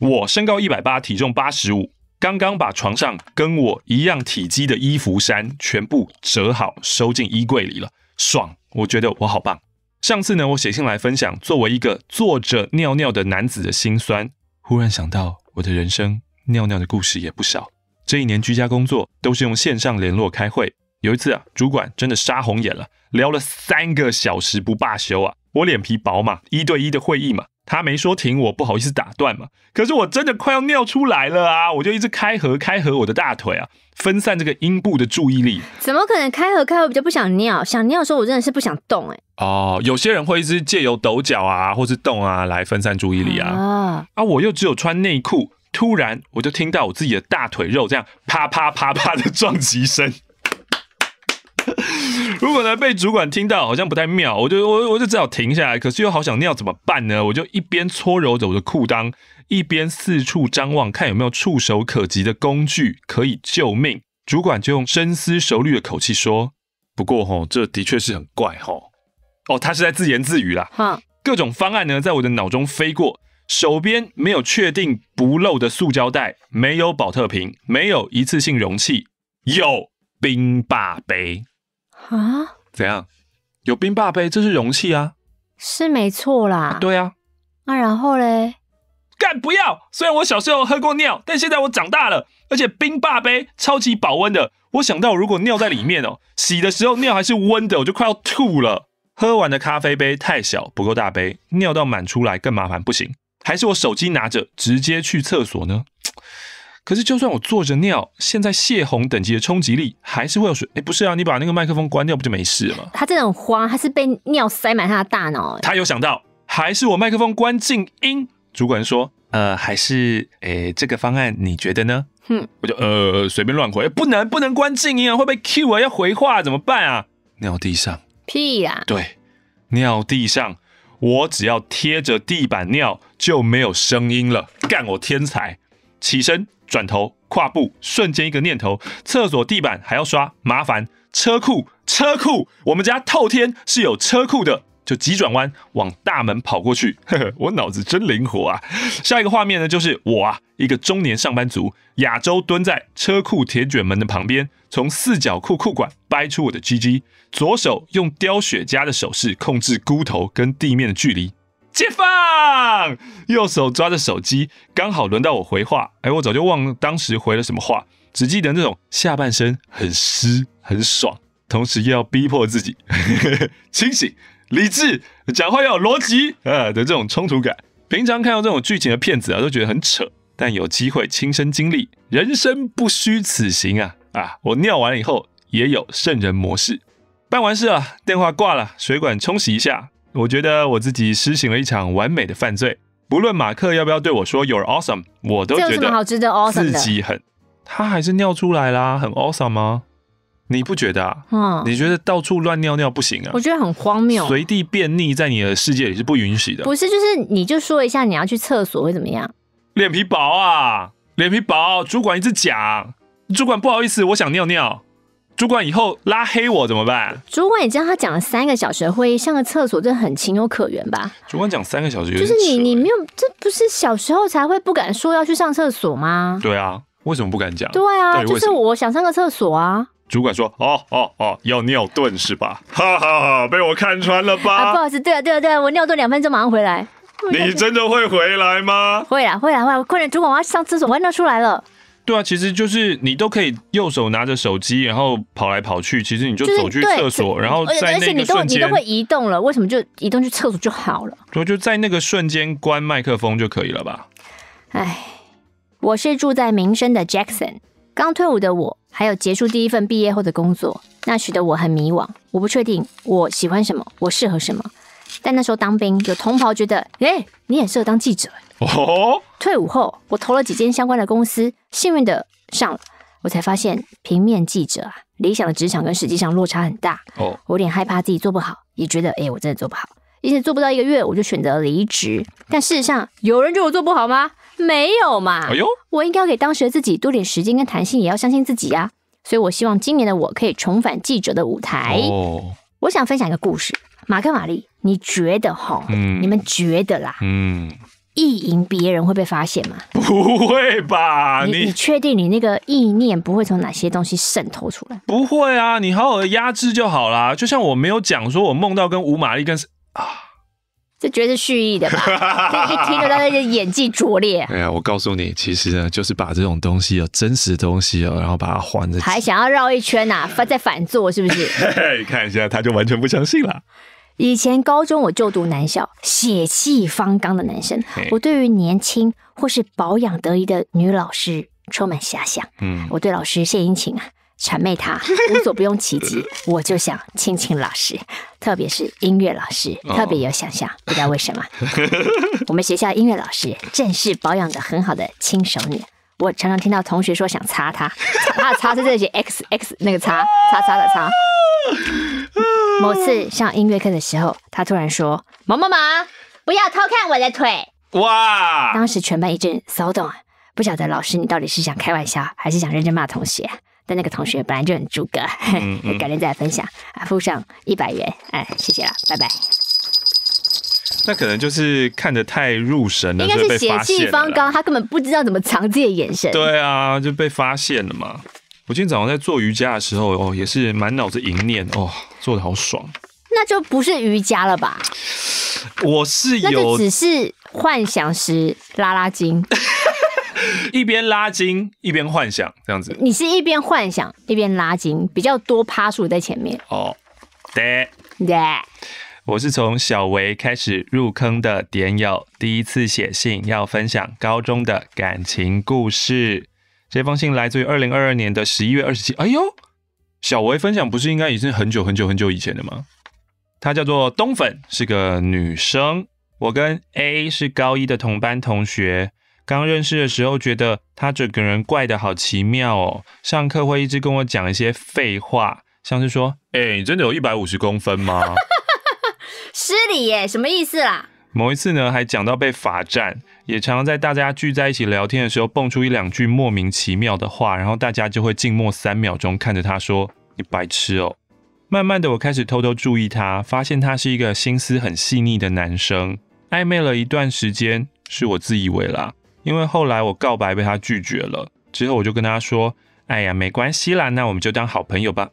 我身高一百八，体重八十五，刚刚把床上跟我一样体积的衣服衫全部折好，收进衣柜里了，爽！我觉得我好棒。上次呢，我写信来分享作为一个坐着尿尿的男子的心酸，忽然想到我的人生。尿尿的故事也不少。这一年居家工作都是用线上联络开会。有一次啊，主管真的杀红眼了，聊了三个小时不罢休啊！我脸皮薄嘛，一对一的会议嘛，他没说停，我不好意思打断嘛。可是我真的快要尿出来了啊！我就一直开合开合我的大腿啊，分散这个阴部的注意力。怎么可能开合开合就不想尿？想尿的时候我真的是不想动哎。哦，有些人会一直借由抖脚啊，或是动啊来分散注意力啊。啊，我又只有穿内裤。突然，我就听到我自己的大腿肉这样啪啪啪啪的撞击声。*laughs* 如果呢被主管听到，好像不太妙，我就我我就只好停下来。可是又好想尿，怎么办呢？我就一边搓揉着我的裤裆，一边四处张望，看有没有触手可及的工具可以救命。主管就用深思熟虑的口气说：“不过哦，这的确是很怪吼、哦，他是在自言自语啦。哈，各种方案呢，在我的脑中飞过。手边没有确定不漏的塑胶袋，没有保特瓶，没有一次性容器，有冰霸杯啊？怎样？有冰霸杯，这是容器啊？是没错啦。对啊。那然后嘞？干不要！虽然我小时候喝过尿，但现在我长大了，而且冰霸杯超级保温的。我想到如果尿在里面哦，洗的时候尿还是温的，我就快要吐了。喝完的咖啡杯太小，不够大杯，尿到满出来更麻烦，不行。还是我手机拿着直接去厕所呢？可是就算我坐着尿，现在泄洪等级的冲击力还是会有水。哎，不是啊，你把那个麦克风关掉不就没事了吗？他这种花，他是被尿塞满他的大脑。他有想到，还是我麦克风关静音？主管说，呃，还是，诶，这个方案你觉得呢？哼，我就呃随便乱回，不能不能关静音啊，会被 Q 啊，要回话怎么办啊？尿地上？屁呀！对，尿地上。我只要贴着地板尿就没有声音了，干我天才！起身，转头，跨步，瞬间一个念头：厕所地板还要刷，麻烦！车库，车库，我们家透天是有车库的。就急转弯往大门跑过去，*laughs* 我脑子真灵活啊！下一个画面呢，就是我啊，一个中年上班族，亚洲蹲在车库铁卷门的旁边，从四角裤裤管掰出我的 GG，左手用叼雪茄的手势控制菇头跟地面的距离，解放！右手抓着手机，刚好轮到我回话。哎，我早就忘了当时回了什么话，只记得那种下半身很湿很爽，同时又要逼迫自己 *laughs* 清醒。理智讲话有逻辑，呃的这种冲突感。平常看到这种剧情的片子啊，都觉得很扯。但有机会亲身经历，人生不虚此行啊啊！我尿完了以后也有圣人模式，办完事了，电话挂了，水管冲洗一下，我觉得我自己施行了一场完美的犯罪。不论马克要不要对我说 You're awesome，我都觉得自己很。他还是尿出来啦，很 awesome 吗？你不觉得啊？嗯，你觉得到处乱尿尿不行啊？我觉得很荒谬，随地便溺在你的世界里是不允许的。不是，就是你就说一下你要去厕所会怎么样？脸皮薄啊，脸皮薄。主管一直讲，主管不好意思，我想尿尿。主管以后拉黑我怎么办？主管，你知道他讲了三个小时的会议，上个厕所这很情有可原吧？主管讲三个小时就是你，你没有，这不是小时候才会不敢说要去上厕所吗？对啊，为什么不敢讲？对啊，就是我想上个厕所啊。主管说：“哦哦哦，要尿遁是吧？哈哈哈，被我看穿了吧？不好意思，对啊对啊对啊，我尿遁两分钟，马上回来。你真的会回来吗？会啊会啊会啊！快点，主管我要上厕所，我尿出来了。对啊，其实就是你都可以右手拿着手机，然后跑来跑去。其实你就走去厕所，然后在那个瞬间，你都会移动了。为什么就移动去厕所就好了？以就在那个瞬间关麦克风就可以了吧？哎，我是住在民生的 Jackson，刚退伍的我。”还有结束第一份毕业后的工作，那时得我很迷惘，我不确定我喜欢什么，我适合什么。但那时候当兵，有同袍觉得，哎，你也适合当记者。哦，*laughs* 退伍后，我投了几间相关的公司，幸运的上了，我才发现平面记者啊，理想的职场跟实际上落差很大。哦，我有点害怕自己做不好，也觉得，哎，我真的做不好。因此做不到一个月，我就选择离职。但事实上，有人得我做不好吗？没有嘛？哎呦，我应该要给当时的自己多点时间跟弹性，也要相信自己呀。所以，我希望今年的我可以重返记者的舞台。哦，我想分享一个故事，马克、玛丽，你觉得哈？嗯，你们觉得啦？嗯，意淫别人会被发现吗？不会吧？你你确定你那个意念不会从哪些东西渗透出来？不会啊，你好好的压制就好啦。就像我没有讲说，我梦到跟吴玛丽跟啊。就觉得是蓄意的吧，所 *laughs* 以一听就他那些演技拙劣。哎呀，我告诉你，其实呢，就是把这种东西有真实的东西哦，然后把它还着。还想要绕一圈呐，反再反做是不是？你 *laughs* 看一下，他就完全不相信了。以前高中我就读男校，血气方刚的男生，我对于年轻或是保养得宜的女老师充满遐想。嗯，我对老师献殷勤啊。谄媚她无所不用其极，我就想亲亲老师，特别是音乐老师，特别有想象，不知道为什么。*laughs* 我们学校音乐老师正是保养的很好的亲手女，我常常听到同学说想擦她，想她擦在这里，X X 那个擦擦擦的擦。某次上音乐课的时候，她突然说：“萌萌毛，不要偷看我的腿。”哇！当时全班一阵骚动啊，不晓得老师你到底是想开玩笑，还是想认真骂同学。但那个同学本来就很诸葛，*laughs* 改天再来分享啊，付上一百元，哎，谢谢了，拜拜。那可能就是看的太入神了，应该是血气方刚，他根本不知道怎么藏自己的眼神。对啊，就被发现了嘛。我今天早上在做瑜伽的时候哦，也是满脑子淫念哦，做的好爽。那就不是瑜伽了吧？我是有，只是幻想时拉拉筋。*laughs* 一边拉筋一边幻想，这样子。你是一边幻想一边拉筋，比较多趴数在前面哦。对对，我是从小维开始入坑的点友，第一次写信要分享高中的感情故事。这封信来自于二零二二年的十一月二十七。哎呦，小维分享不是应该已经很久很久很久以前的吗？她叫做东粉，是个女生。我跟 A 是高一的同班同学。刚认识的时候，觉得他这个人怪的好奇妙哦。上课会一直跟我讲一些废话，像是说：“哎，你真的有一百五十公分吗？” *laughs* 失礼耶，什么意思啦？某一次呢，还讲到被罚站，也常常在大家聚在一起聊天的时候，蹦出一两句莫名其妙的话，然后大家就会静默三秒钟，看着他说：“你白痴哦。”慢慢的，我开始偷偷注意他，发现他是一个心思很细腻的男生。暧昧了一段时间，是我自以为啦。因为后来我告白被他拒绝了，之后我就跟他说：“哎呀，没关系啦，那我们就当好朋友吧。”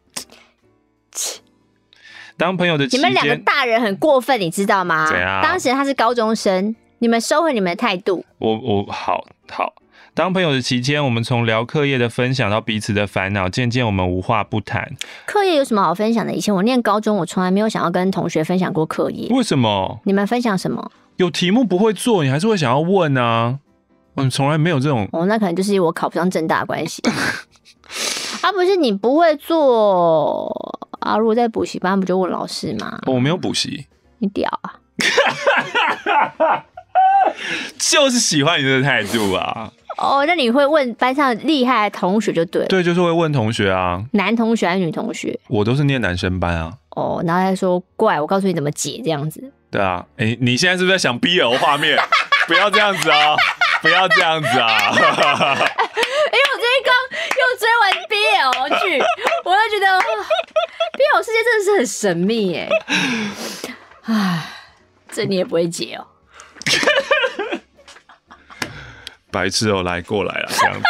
当朋友的你们两个大人很过分，你知道吗？怎样？当时他是高中生，你们收回你们的态度。我我好好。当朋友的期间，我们从聊课业的分享到彼此的烦恼，渐渐我们无话不谈。课业有什么好分享的？以前我念高中，我从来没有想要跟同学分享过课业。为什么？你们分享什么？有题目不会做，你还是会想要问啊？嗯，从来没有这种。哦，那可能就是我考不上正大关系，*laughs* 啊，不是你不会做啊。如果在补习班，不就问老师吗？我没有补习。你屌啊！*laughs* 就是喜欢你的态度吧。哦，那你会问班上厉害同学就对。对，就是会问同学啊，男同学还是女同学？我都是念男生班啊。哦，然后他说怪，我告诉你怎么解这样子。对啊，你你现在是不是在想 B l 画面？*laughs* 不要这样子啊！不要这样子啊！*laughs* 因为我最近刚又追完 BL 剧，我就觉得 BL 世界真的是很神秘耶。唉，这你也不会解哦，*laughs* 白痴哦，来过来了，这样子。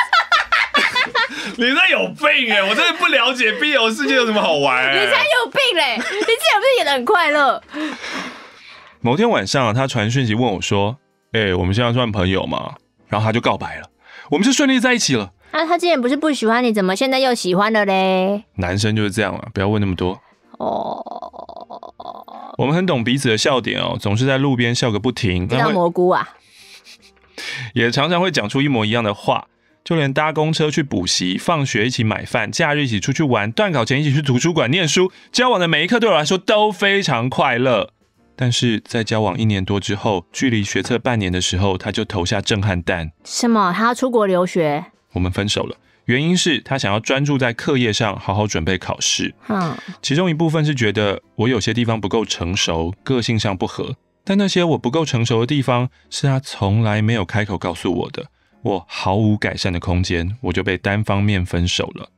*laughs* 你那有病哎！我真的不了解 BL 世界有什么好玩。你才有病嘞！你之前不是演的很快乐？某天晚上，他传讯息问我说：“哎，我们现在算朋友吗？”然后他就告白了，我们就顺利在一起了。那他之前不是不喜欢你，怎么现在又喜欢了嘞？男生就是这样了，不要问那么多。哦，我们很懂彼此的笑点哦，总是在路边笑个不停。要蘑菇啊！也常常会讲出一模一样的话，就连搭公车去补习、放学一起买饭、假日一起出去玩、断考前一起去图书馆念书，交往的每一刻对我来说都非常快乐。但是在交往一年多之后，距离学测半年的时候，他就投下震撼弹。什么？他要出国留学？我们分手了。原因是他想要专注在课业上，好好准备考试。嗯，其中一部分是觉得我有些地方不够成熟，个性上不合。但那些我不够成熟的地方，是他从来没有开口告诉我的。我毫无改善的空间，我就被单方面分手了。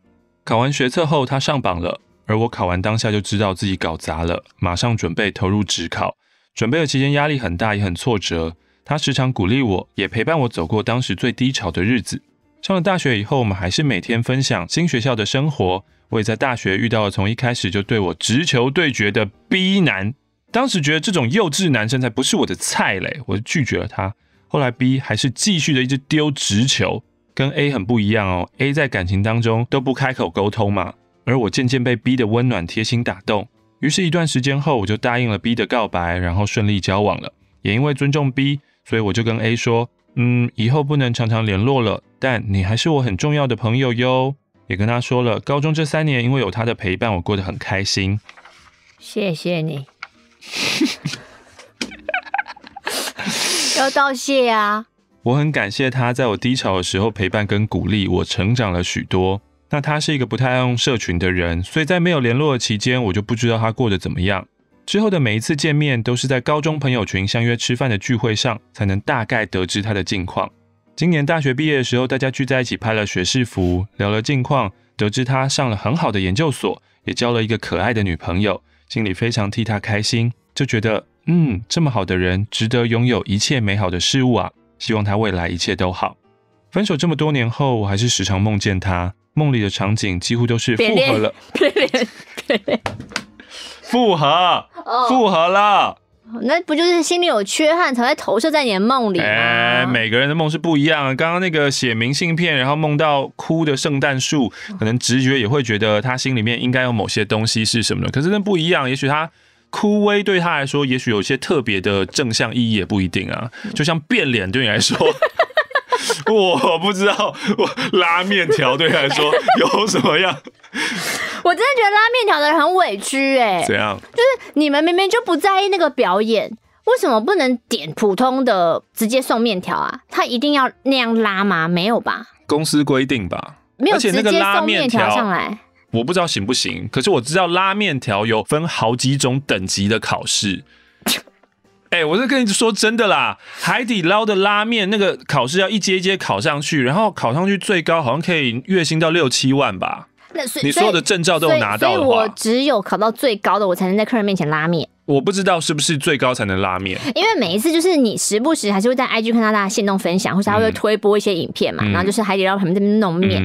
考完学测后，他上榜了。而我考完当下就知道自己搞砸了，马上准备投入职考。准备的期间压力很大，也很挫折。他时常鼓励我，也陪伴我走过当时最低潮的日子。上了大学以后，我们还是每天分享新学校的生活。我也在大学遇到了从一开始就对我直球对决的 B 男。当时觉得这种幼稚男生才不是我的菜嘞，我就拒绝了他。后来 B 还是继续的一直丢直球，跟 A 很不一样哦。A 在感情当中都不开口沟通嘛。而我渐渐被 B 的温暖贴心打动，于是，一段时间后，我就答应了 B 的告白，然后顺利交往了。也因为尊重 B，所以我就跟 A 说：“嗯，以后不能常常联络了，但你还是我很重要的朋友哟。”也跟他说了，高中这三年因为有他的陪伴，我过得很开心。谢谢你，要道谢啊！我很感谢他在我低潮的时候陪伴跟鼓励，我成长了许多。那他是一个不太用社群的人，所以在没有联络的期间，我就不知道他过得怎么样。之后的每一次见面，都是在高中朋友群相约吃饭的聚会上，才能大概得知他的近况。今年大学毕业的时候，大家聚在一起拍了学士服，聊了近况，得知他上了很好的研究所，也交了一个可爱的女朋友，心里非常替他开心，就觉得嗯，这么好的人，值得拥有一切美好的事物啊！希望他未来一切都好。分手这么多年后，我还是时常梦见他。梦里的场景几乎都是复合了，变 *laughs* 脸，变脸，复合，复合了。那不就是心里有缺憾，才会投射在你的梦里吗？每个人的梦是不一样。刚刚那个写明信片，然后梦到哭的圣诞树，可能直觉也会觉得他心里面应该有某些东西是什么的。可是那不一样，也许他枯萎对他来说，也许有些特别的正向意义也不一定啊。就像变脸对你来说。*laughs* *laughs* 我不知道，我拉面条对来说有什么样？*laughs* 我真的觉得拉面条的人很委屈哎。怎样？就是你们明明就不在意那个表演，为什么不能点普通的直接送面条啊？他一定要那样拉吗？没有吧？公司规定吧？没有，直接送面条上来。我不知道行不行，可是我知道拉面条有分好几种等级的考试。哎，我是跟你说真的啦，海底捞的拉面那个考试要一阶一阶考上去，然后考上去最高好像可以月薪到六七万吧。那所你所有的证照都拿到的话，我只有考到最高的，我才能在客人面前拉面。我不知道是不是最高才能拉面，因为每一次就是你时不时还是会在 IG 看到大家互动分享，或者他会推播一些影片嘛，然后就是海底捞他边在弄面。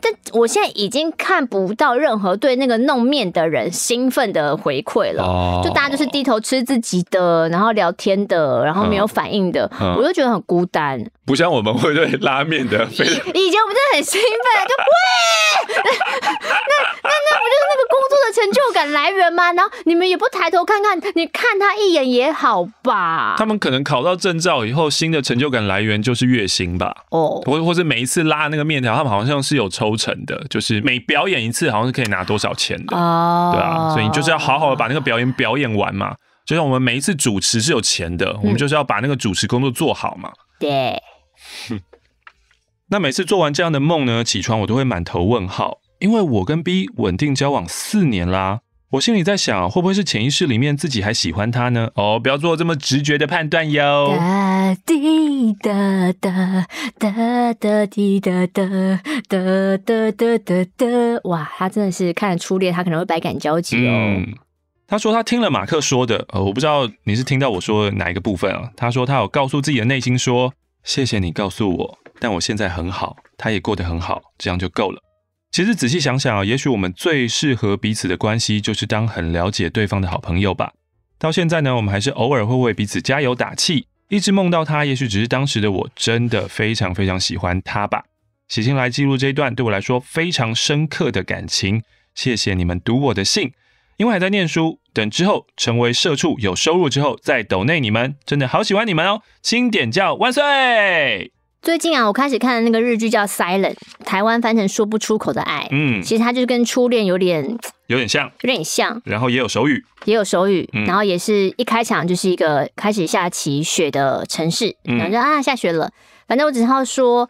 但我现在已经看不到任何对那个弄面的人兴奋的回馈了，就大家就是低头吃自己的，然后聊天的，然后没有反应的，我就觉得很孤单。不像我们会对拉面的，以我们不是很兴奋，就喂，那那那不就是那个工作的成就感来源吗？然后你们也不抬头看看，你看他一眼也好吧。他们可能考到证照以后，新的成就感来源就是月薪吧。哦，或或是每一次拉那个面条，他们好像是有抽。抽成的，就是每表演一次好像是可以拿多少钱的，对啊，所以你就是要好好的把那个表演表演完嘛。就像我们每一次主持是有钱的，我们就是要把那个主持工作做好嘛。对。*laughs* 那每次做完这样的梦呢，起床我都会满头问号，因为我跟 B 稳定交往四年啦。我心里在想，会不会是潜意识里面自己还喜欢他呢？哦，不要做这么直觉的判断哟。哒滴哒哒哒哒滴哒哒哒哒哒哒哒。哇，他真的是看初恋，他可能会百感交集哦。他说他听了马克说的，呃，我不知道你是听到我说哪一个部分啊。他说他有告诉自己的内心说：“谢谢你告诉我，但我现在很好，他也过得很好，这样就够了。”其实仔细想想啊，也许我们最适合彼此的关系就是当很了解对方的好朋友吧。到现在呢，我们还是偶尔会为彼此加油打气，一直梦到他，也许只是当时的我真的非常非常喜欢他吧。写信来记录这段对我来说非常深刻的感情，谢谢你们读我的信。因为还在念书，等之后成为社畜有收入之后，再斗内你们真的好喜欢你们哦，清点教万岁。最近啊，我开始看的那个日剧叫《Silent》，台湾翻成《说不出口的爱》。嗯，其实它就是跟《初恋》有点有点像，有点像。然后也有手语，也有手语。然后也是一开场就是一个开始下起雪的城市，然后就啊下雪了。反正我只好说，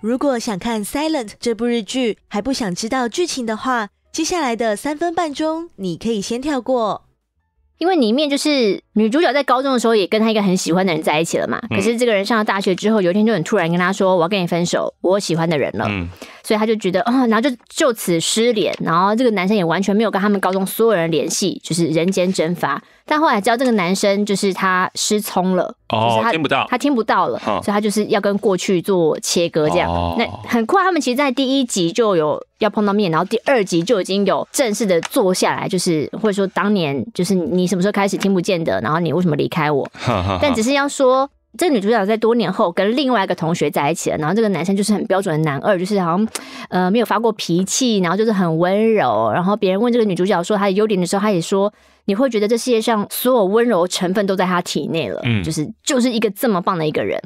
如果想看《Silent》这部日剧，还不想知道剧情的话，接下来的三分半钟你可以先跳过。因为里面就是女主角在高中的时候也跟她一个很喜欢的人在一起了嘛，可是这个人上了大学之后，有一天就很突然跟她说：“我要跟你分手，我喜欢的人了。”所以他就觉得啊，然后就就此失联，然后这个男生也完全没有跟他们高中所有人联系，就是人间蒸发。但后来知道这个男生就是他失聪了，哦，听不到，他听不到了，所以他就是要跟过去做切割这样。那很快他们其实，在第一集就有要碰到面，然后第二集就已经有正式的坐下来，就是或者说当年就是你什么时候开始听不见的，然后你为什么离开我？但只是要说。这女主角在多年后跟另外一个同学在一起了，然后这个男生就是很标准的男二，就是好像呃没有发过脾气，然后就是很温柔。然后别人问这个女主角说她的优点的时候，她也说你会觉得这世界上所有温柔成分都在她体内了，就是就是一个这么棒的一个人。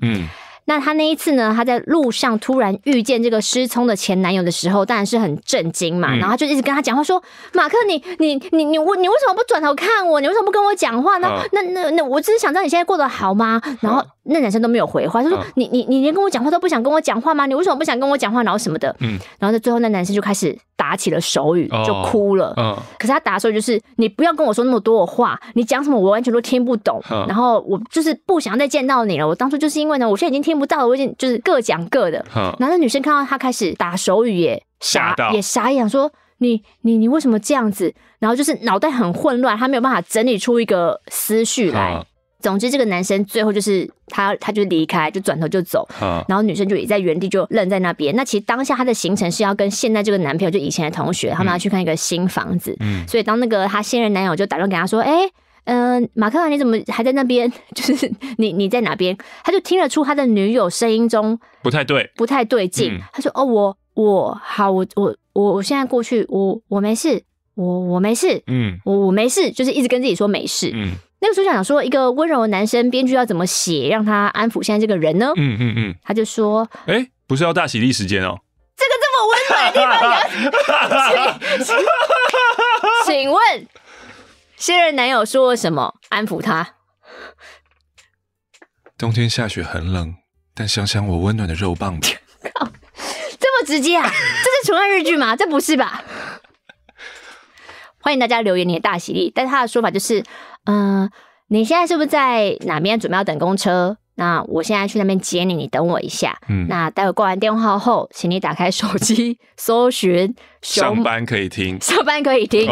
那她那一次呢？她在路上突然遇见这个失聪的前男友的时候，当然是很震惊嘛。然后她就一直跟他讲话，说：“马克，你你你你，我你为什么不转头看我？你为什么不跟我讲话呢？那那那，我只是想知道你现在过得好吗？”然后那男生都没有回话，就说：“你你你，连跟我讲话都不想跟我讲话吗？你为什么不想跟我讲话？然后什么的。”嗯。然后在最后，那男生就开始打起了手语，就哭了。嗯。可是他打的时候就是：“你不要跟我说那么多的话，你讲什么我完全都听不懂。然后我就是不想再见到你了。我当初就是因为呢，我现在已经听。”听不到，我已经就是各讲各的。然后女生看到他开始打手语，也傻，也傻眼，说你你你为什么这样子？然后就是脑袋很混乱，他没有办法整理出一个思绪来。总之，这个男生最后就是他，他就离开，就转头就走。然后女生就也在原地就愣在那边。那其实当下她的行程是要跟现在这个男朋友，就以前的同学，他们要去看一个新房子。嗯，所以当那个他现任男友就打断给他说：“哎。”嗯，马克啊，你怎么还在那边？*laughs* 就是你，你在哪边？他就听得出他的女友声音中不太对，不太对劲。他说：“哦，我我好，我我我我现在过去，我我没事，我我没事，嗯，我我没事，就是一直跟自己说没事。”嗯，那个时候想说，一个温柔的男生，编剧要怎么写让他安抚现在这个人呢？嗯嗯嗯，他就说：“哎，不是要大喜力时间哦。”这个这么温暖的人，*laughs* 请请问。新人男友说了什么安抚他？冬天下雪很冷，但想想我温暖的肉棒靠，*laughs* 这么直接啊？这是纯爱日剧吗？这不是吧？欢迎大家留言你的大喜力，但是他的说法就是，嗯，你现在是不是在哪边备要等公车？那我现在去那边接你，你等我一下。嗯，那待会挂完电话后，请你打开手机 *laughs* 搜寻。上班可以听，*laughs* 上班可以听，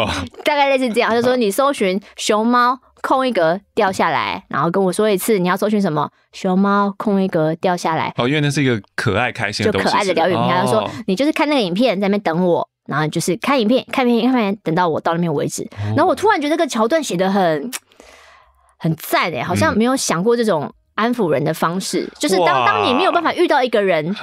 大概类似这样，就说你搜寻熊猫，空一格掉下来，然后跟我说一次你要搜寻什么，熊猫空一格掉下来。哦，因为那是一个可爱开心，就可爱的疗愈。片，他说你就是看那个影片，在那边等我，然后就是看影片，看片，看片，等到我到那边为止。然后我突然觉得这个桥段写的很很赞哎，好像没有想过这种。安抚人的方式，就是当当你没有办法遇到一个人，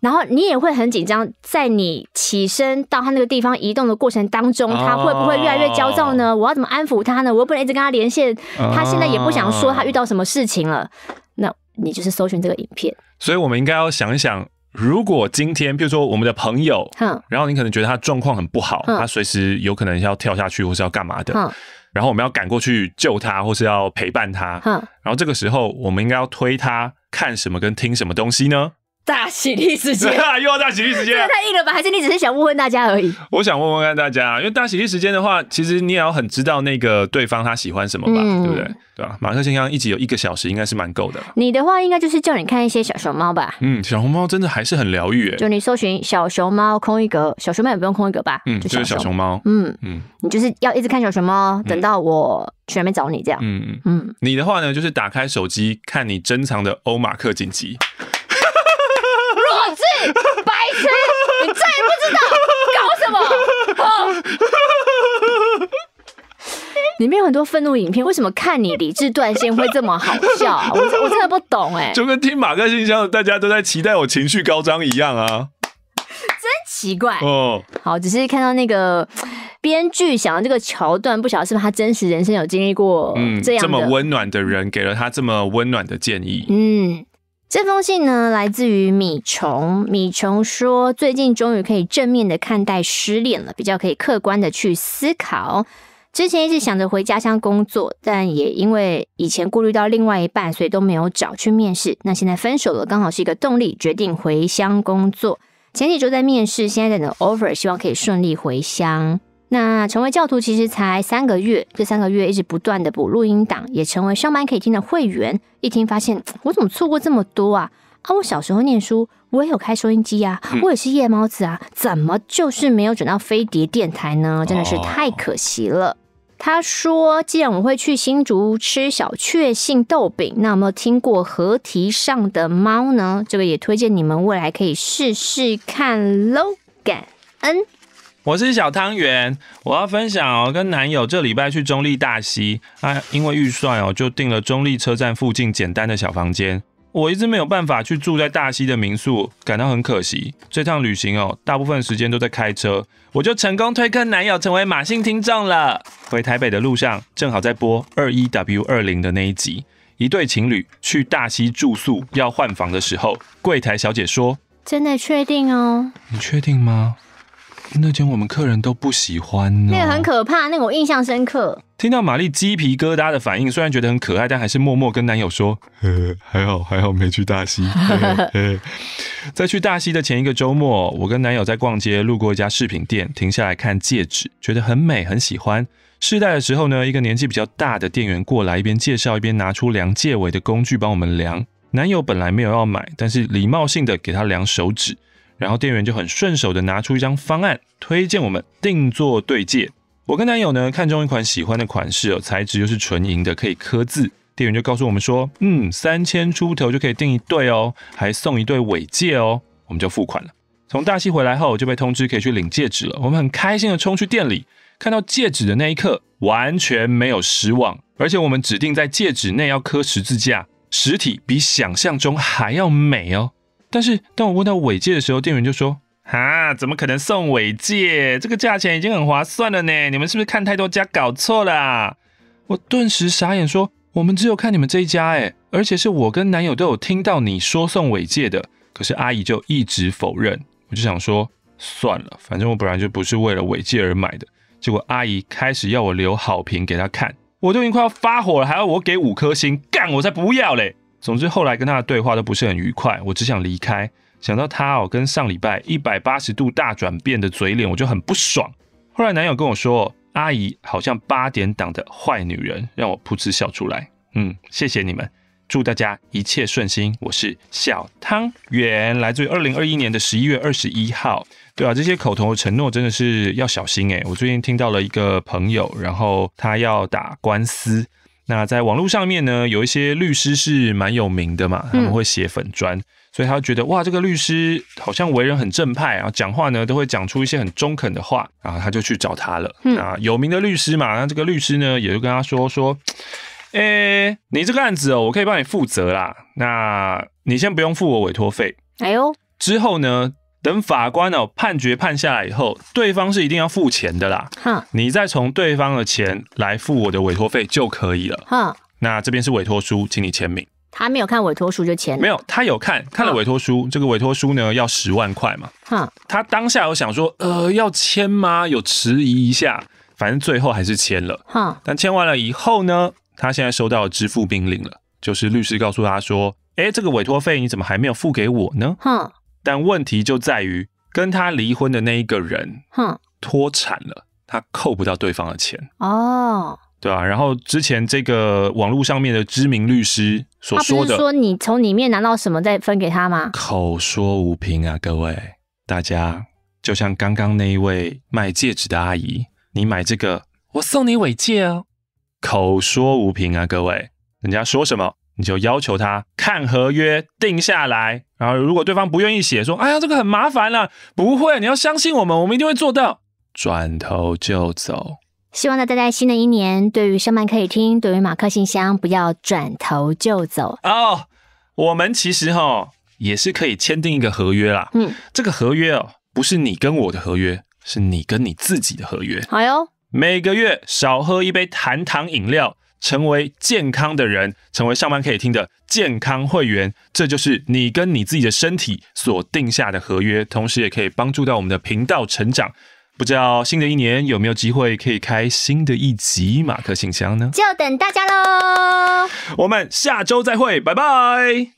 然后你也会很紧张，在你起身到他那个地方移动的过程当中，他会不会越来越焦躁呢？我要怎么安抚他呢？我又不能一直跟他连线，他现在也不想说他遇到什么事情了。那你就是搜寻这个影片，所以我们应该要想一想，如果今天，比如说我们的朋友，然后你可能觉得他状况很不好，他随时有可能要跳下去或是要干嘛的。然后我们要赶过去救他，或是要陪伴他。嗯，然后这个时候我们应该要推他看什么跟听什么东西呢？大喜力时间啊！*laughs* 又要大喜力时间，太硬了吧？还是你只是想问问大家而已？我想问问看大家，因为大喜力时间的话，其实你也要很知道那个对方他喜欢什么吧？对不对？对吧？马克先生一直有一个小时，应该是蛮够的。你的话应该就是叫你看一些小熊猫吧？嗯，小熊猫真的还是很疗愈诶。就你搜寻小熊猫空一格，小熊猫也不用空一格吧？嗯，就是小熊猫。嗯嗯，你就是要一直看小熊猫，等到我去那边找你这样。嗯嗯嗯，你的话呢，就是打开手机看你珍藏的欧马克锦集。白痴，你再不知道搞什么？里面 *laughs* 有很多愤怒影片，为什么看你理智断线会这么好笑？我我真的不懂哎。就跟听马克信一样，大家都在期待我情绪高涨一样啊，真奇怪哦。好，只是看到那个编剧想这个桥段，不晓得是不是他真实人生有经历过？嗯，这么温暖的人给了他这么温暖的建议，嗯。这封信呢，来自于米虫。米虫说，最近终于可以正面的看待失恋了，比较可以客观的去思考。之前一直想着回家乡工作，但也因为以前顾虑到另外一半，所以都没有找去面试。那现在分手了，刚好是一个动力，决定回乡工作。前几周在面试，现在等着 offer，希望可以顺利回乡。那成为教徒其实才三个月，这三个月一直不断的补录音档，也成为上班可以听的会员。一听发现，我怎么错过这么多啊？啊，我小时候念书，我也有开收音机啊，我也是夜猫子啊，怎么就是没有转到飞碟电台呢？真的是太可惜了。他说，既然我会去新竹吃小确幸豆饼，那么听过河堤上的猫呢？这个也推荐你们未来可以试试看喽，感恩。我是小汤圆，我要分享哦，跟男友这礼拜去中立大溪，啊，因为预算哦，就订了中立车站附近简单的小房间。我一直没有办法去住在大溪的民宿，感到很可惜。这趟旅行哦，大部分时间都在开车，我就成功推坑男友成为马姓听众了。回台北的路上，正好在播二一 W 二零的那一集，一对情侣去大溪住宿要换房的时候，柜台小姐说：“真的确定哦？你确定吗？”那间我们客人都不喜欢，那个很可怕，那个我印象深刻。听到玛丽鸡皮疙瘩的反应，虽然觉得很可爱，但还是默默跟男友说：“呃，*laughs* 还好，还好没去大溪。*laughs* ”在去大溪的前一个周末，我跟男友在逛街，路过一家饰品店，停下来看戒指，觉得很美，很喜欢。试戴的时候呢，一个年纪比较大的店员过来，一边介绍，一边拿出量戒围的工具帮我们量。男友本来没有要买，但是礼貌性的给他量手指。然后店员就很顺手的拿出一张方案，推荐我们定做对戒。我跟男友呢看中一款喜欢的款式，材质又是纯银的，可以刻字。店员就告诉我们说，嗯，三千出头就可以定一对哦，还送一对尾戒哦。我们就付款了。从大溪回来后就被通知可以去领戒指了。我们很开心的冲去店里，看到戒指的那一刻完全没有失望，而且我们指定在戒指内要刻十字架，实体比想象中还要美哦。但是当我问到尾戒的时候，店员就说：“哈，怎么可能送尾戒？这个价钱已经很划算了呢！你们是不是看太多家搞错了？”我顿时傻眼，说：“我们只有看你们这一家，哎，而且是我跟男友都有听到你说送尾戒的，可是阿姨就一直否认。”我就想说：“算了，反正我本来就不是为了尾戒而买的。”结果阿姨开始要我留好评给她看，我都已经快要发火了，还要我给五颗星，干我才不要嘞！总之，后来跟他的对话都不是很愉快。我只想离开。想到他哦，跟上礼拜一百八十度大转变的嘴脸，我就很不爽。后来男友跟我说：“阿姨好像八点档的坏女人。”让我噗嗤笑出来。嗯，谢谢你们，祝大家一切顺心。我是小汤圆，来自于二零二一年的十一月二十一号。对啊，这些口头的承诺真的是要小心哎。我最近听到了一个朋友，然后他要打官司。那在网络上面呢，有一些律师是蛮有名的嘛，他们会写粉砖，所以他觉得哇，这个律师好像为人很正派，啊，讲话呢都会讲出一些很中肯的话，然后他就去找他了。啊，有名的律师嘛，那这个律师呢也就跟他说说，哎，你这个案子哦，我可以帮你负责啦，那你先不用付我委托费。哎呦，之后呢？等法官哦判决判下来以后，对方是一定要付钱的啦。哈，你再从对方的钱来付我的委托费就可以了。哈，那这边是委托书，请你签名。他没有看委托书就签了？没有，他有看看了委托书。这个委托书呢，要十万块嘛。哈，他当下有想说，呃，要签吗？有迟疑一下，反正最后还是签了。哈，但签完了以后呢，他现在收到支付命令了，就是律师告诉他说，哎，这个委托费你怎么还没有付给我呢？哈。但问题就在于跟他离婚的那一个人，哼，脱产了，他扣不到对方的钱哦，对啊。然后之前这个网络上面的知名律师所说的，说你从里面拿到什么再分给他吗？口说无凭啊，各位大家，就像刚刚那一位卖戒指的阿姨，你买这个，我送你尾戒哦，口说无凭啊，各位，人家说什么？你就要求他看合约定下来，然后如果对方不愿意写，说：“哎呀，这个很麻烦了。”不会，你要相信我们，我们一定会做到。转头就走。希望大家在新的一年，对于上班可以听，对于马克信箱不要转头就走哦。我们其实哈也是可以签订一个合约啦。嗯，这个合约哦，不是你跟我的合约，是你跟你自己的合约。好哟，每个月少喝一杯含糖饮料。成为健康的人，成为上班可以听的健康会员，这就是你跟你自己的身体所定下的合约。同时，也可以帮助到我们的频道成长。不知道新的一年有没有机会可以开新的一集马克信箱呢？就等大家喽！我们下周再会，拜拜。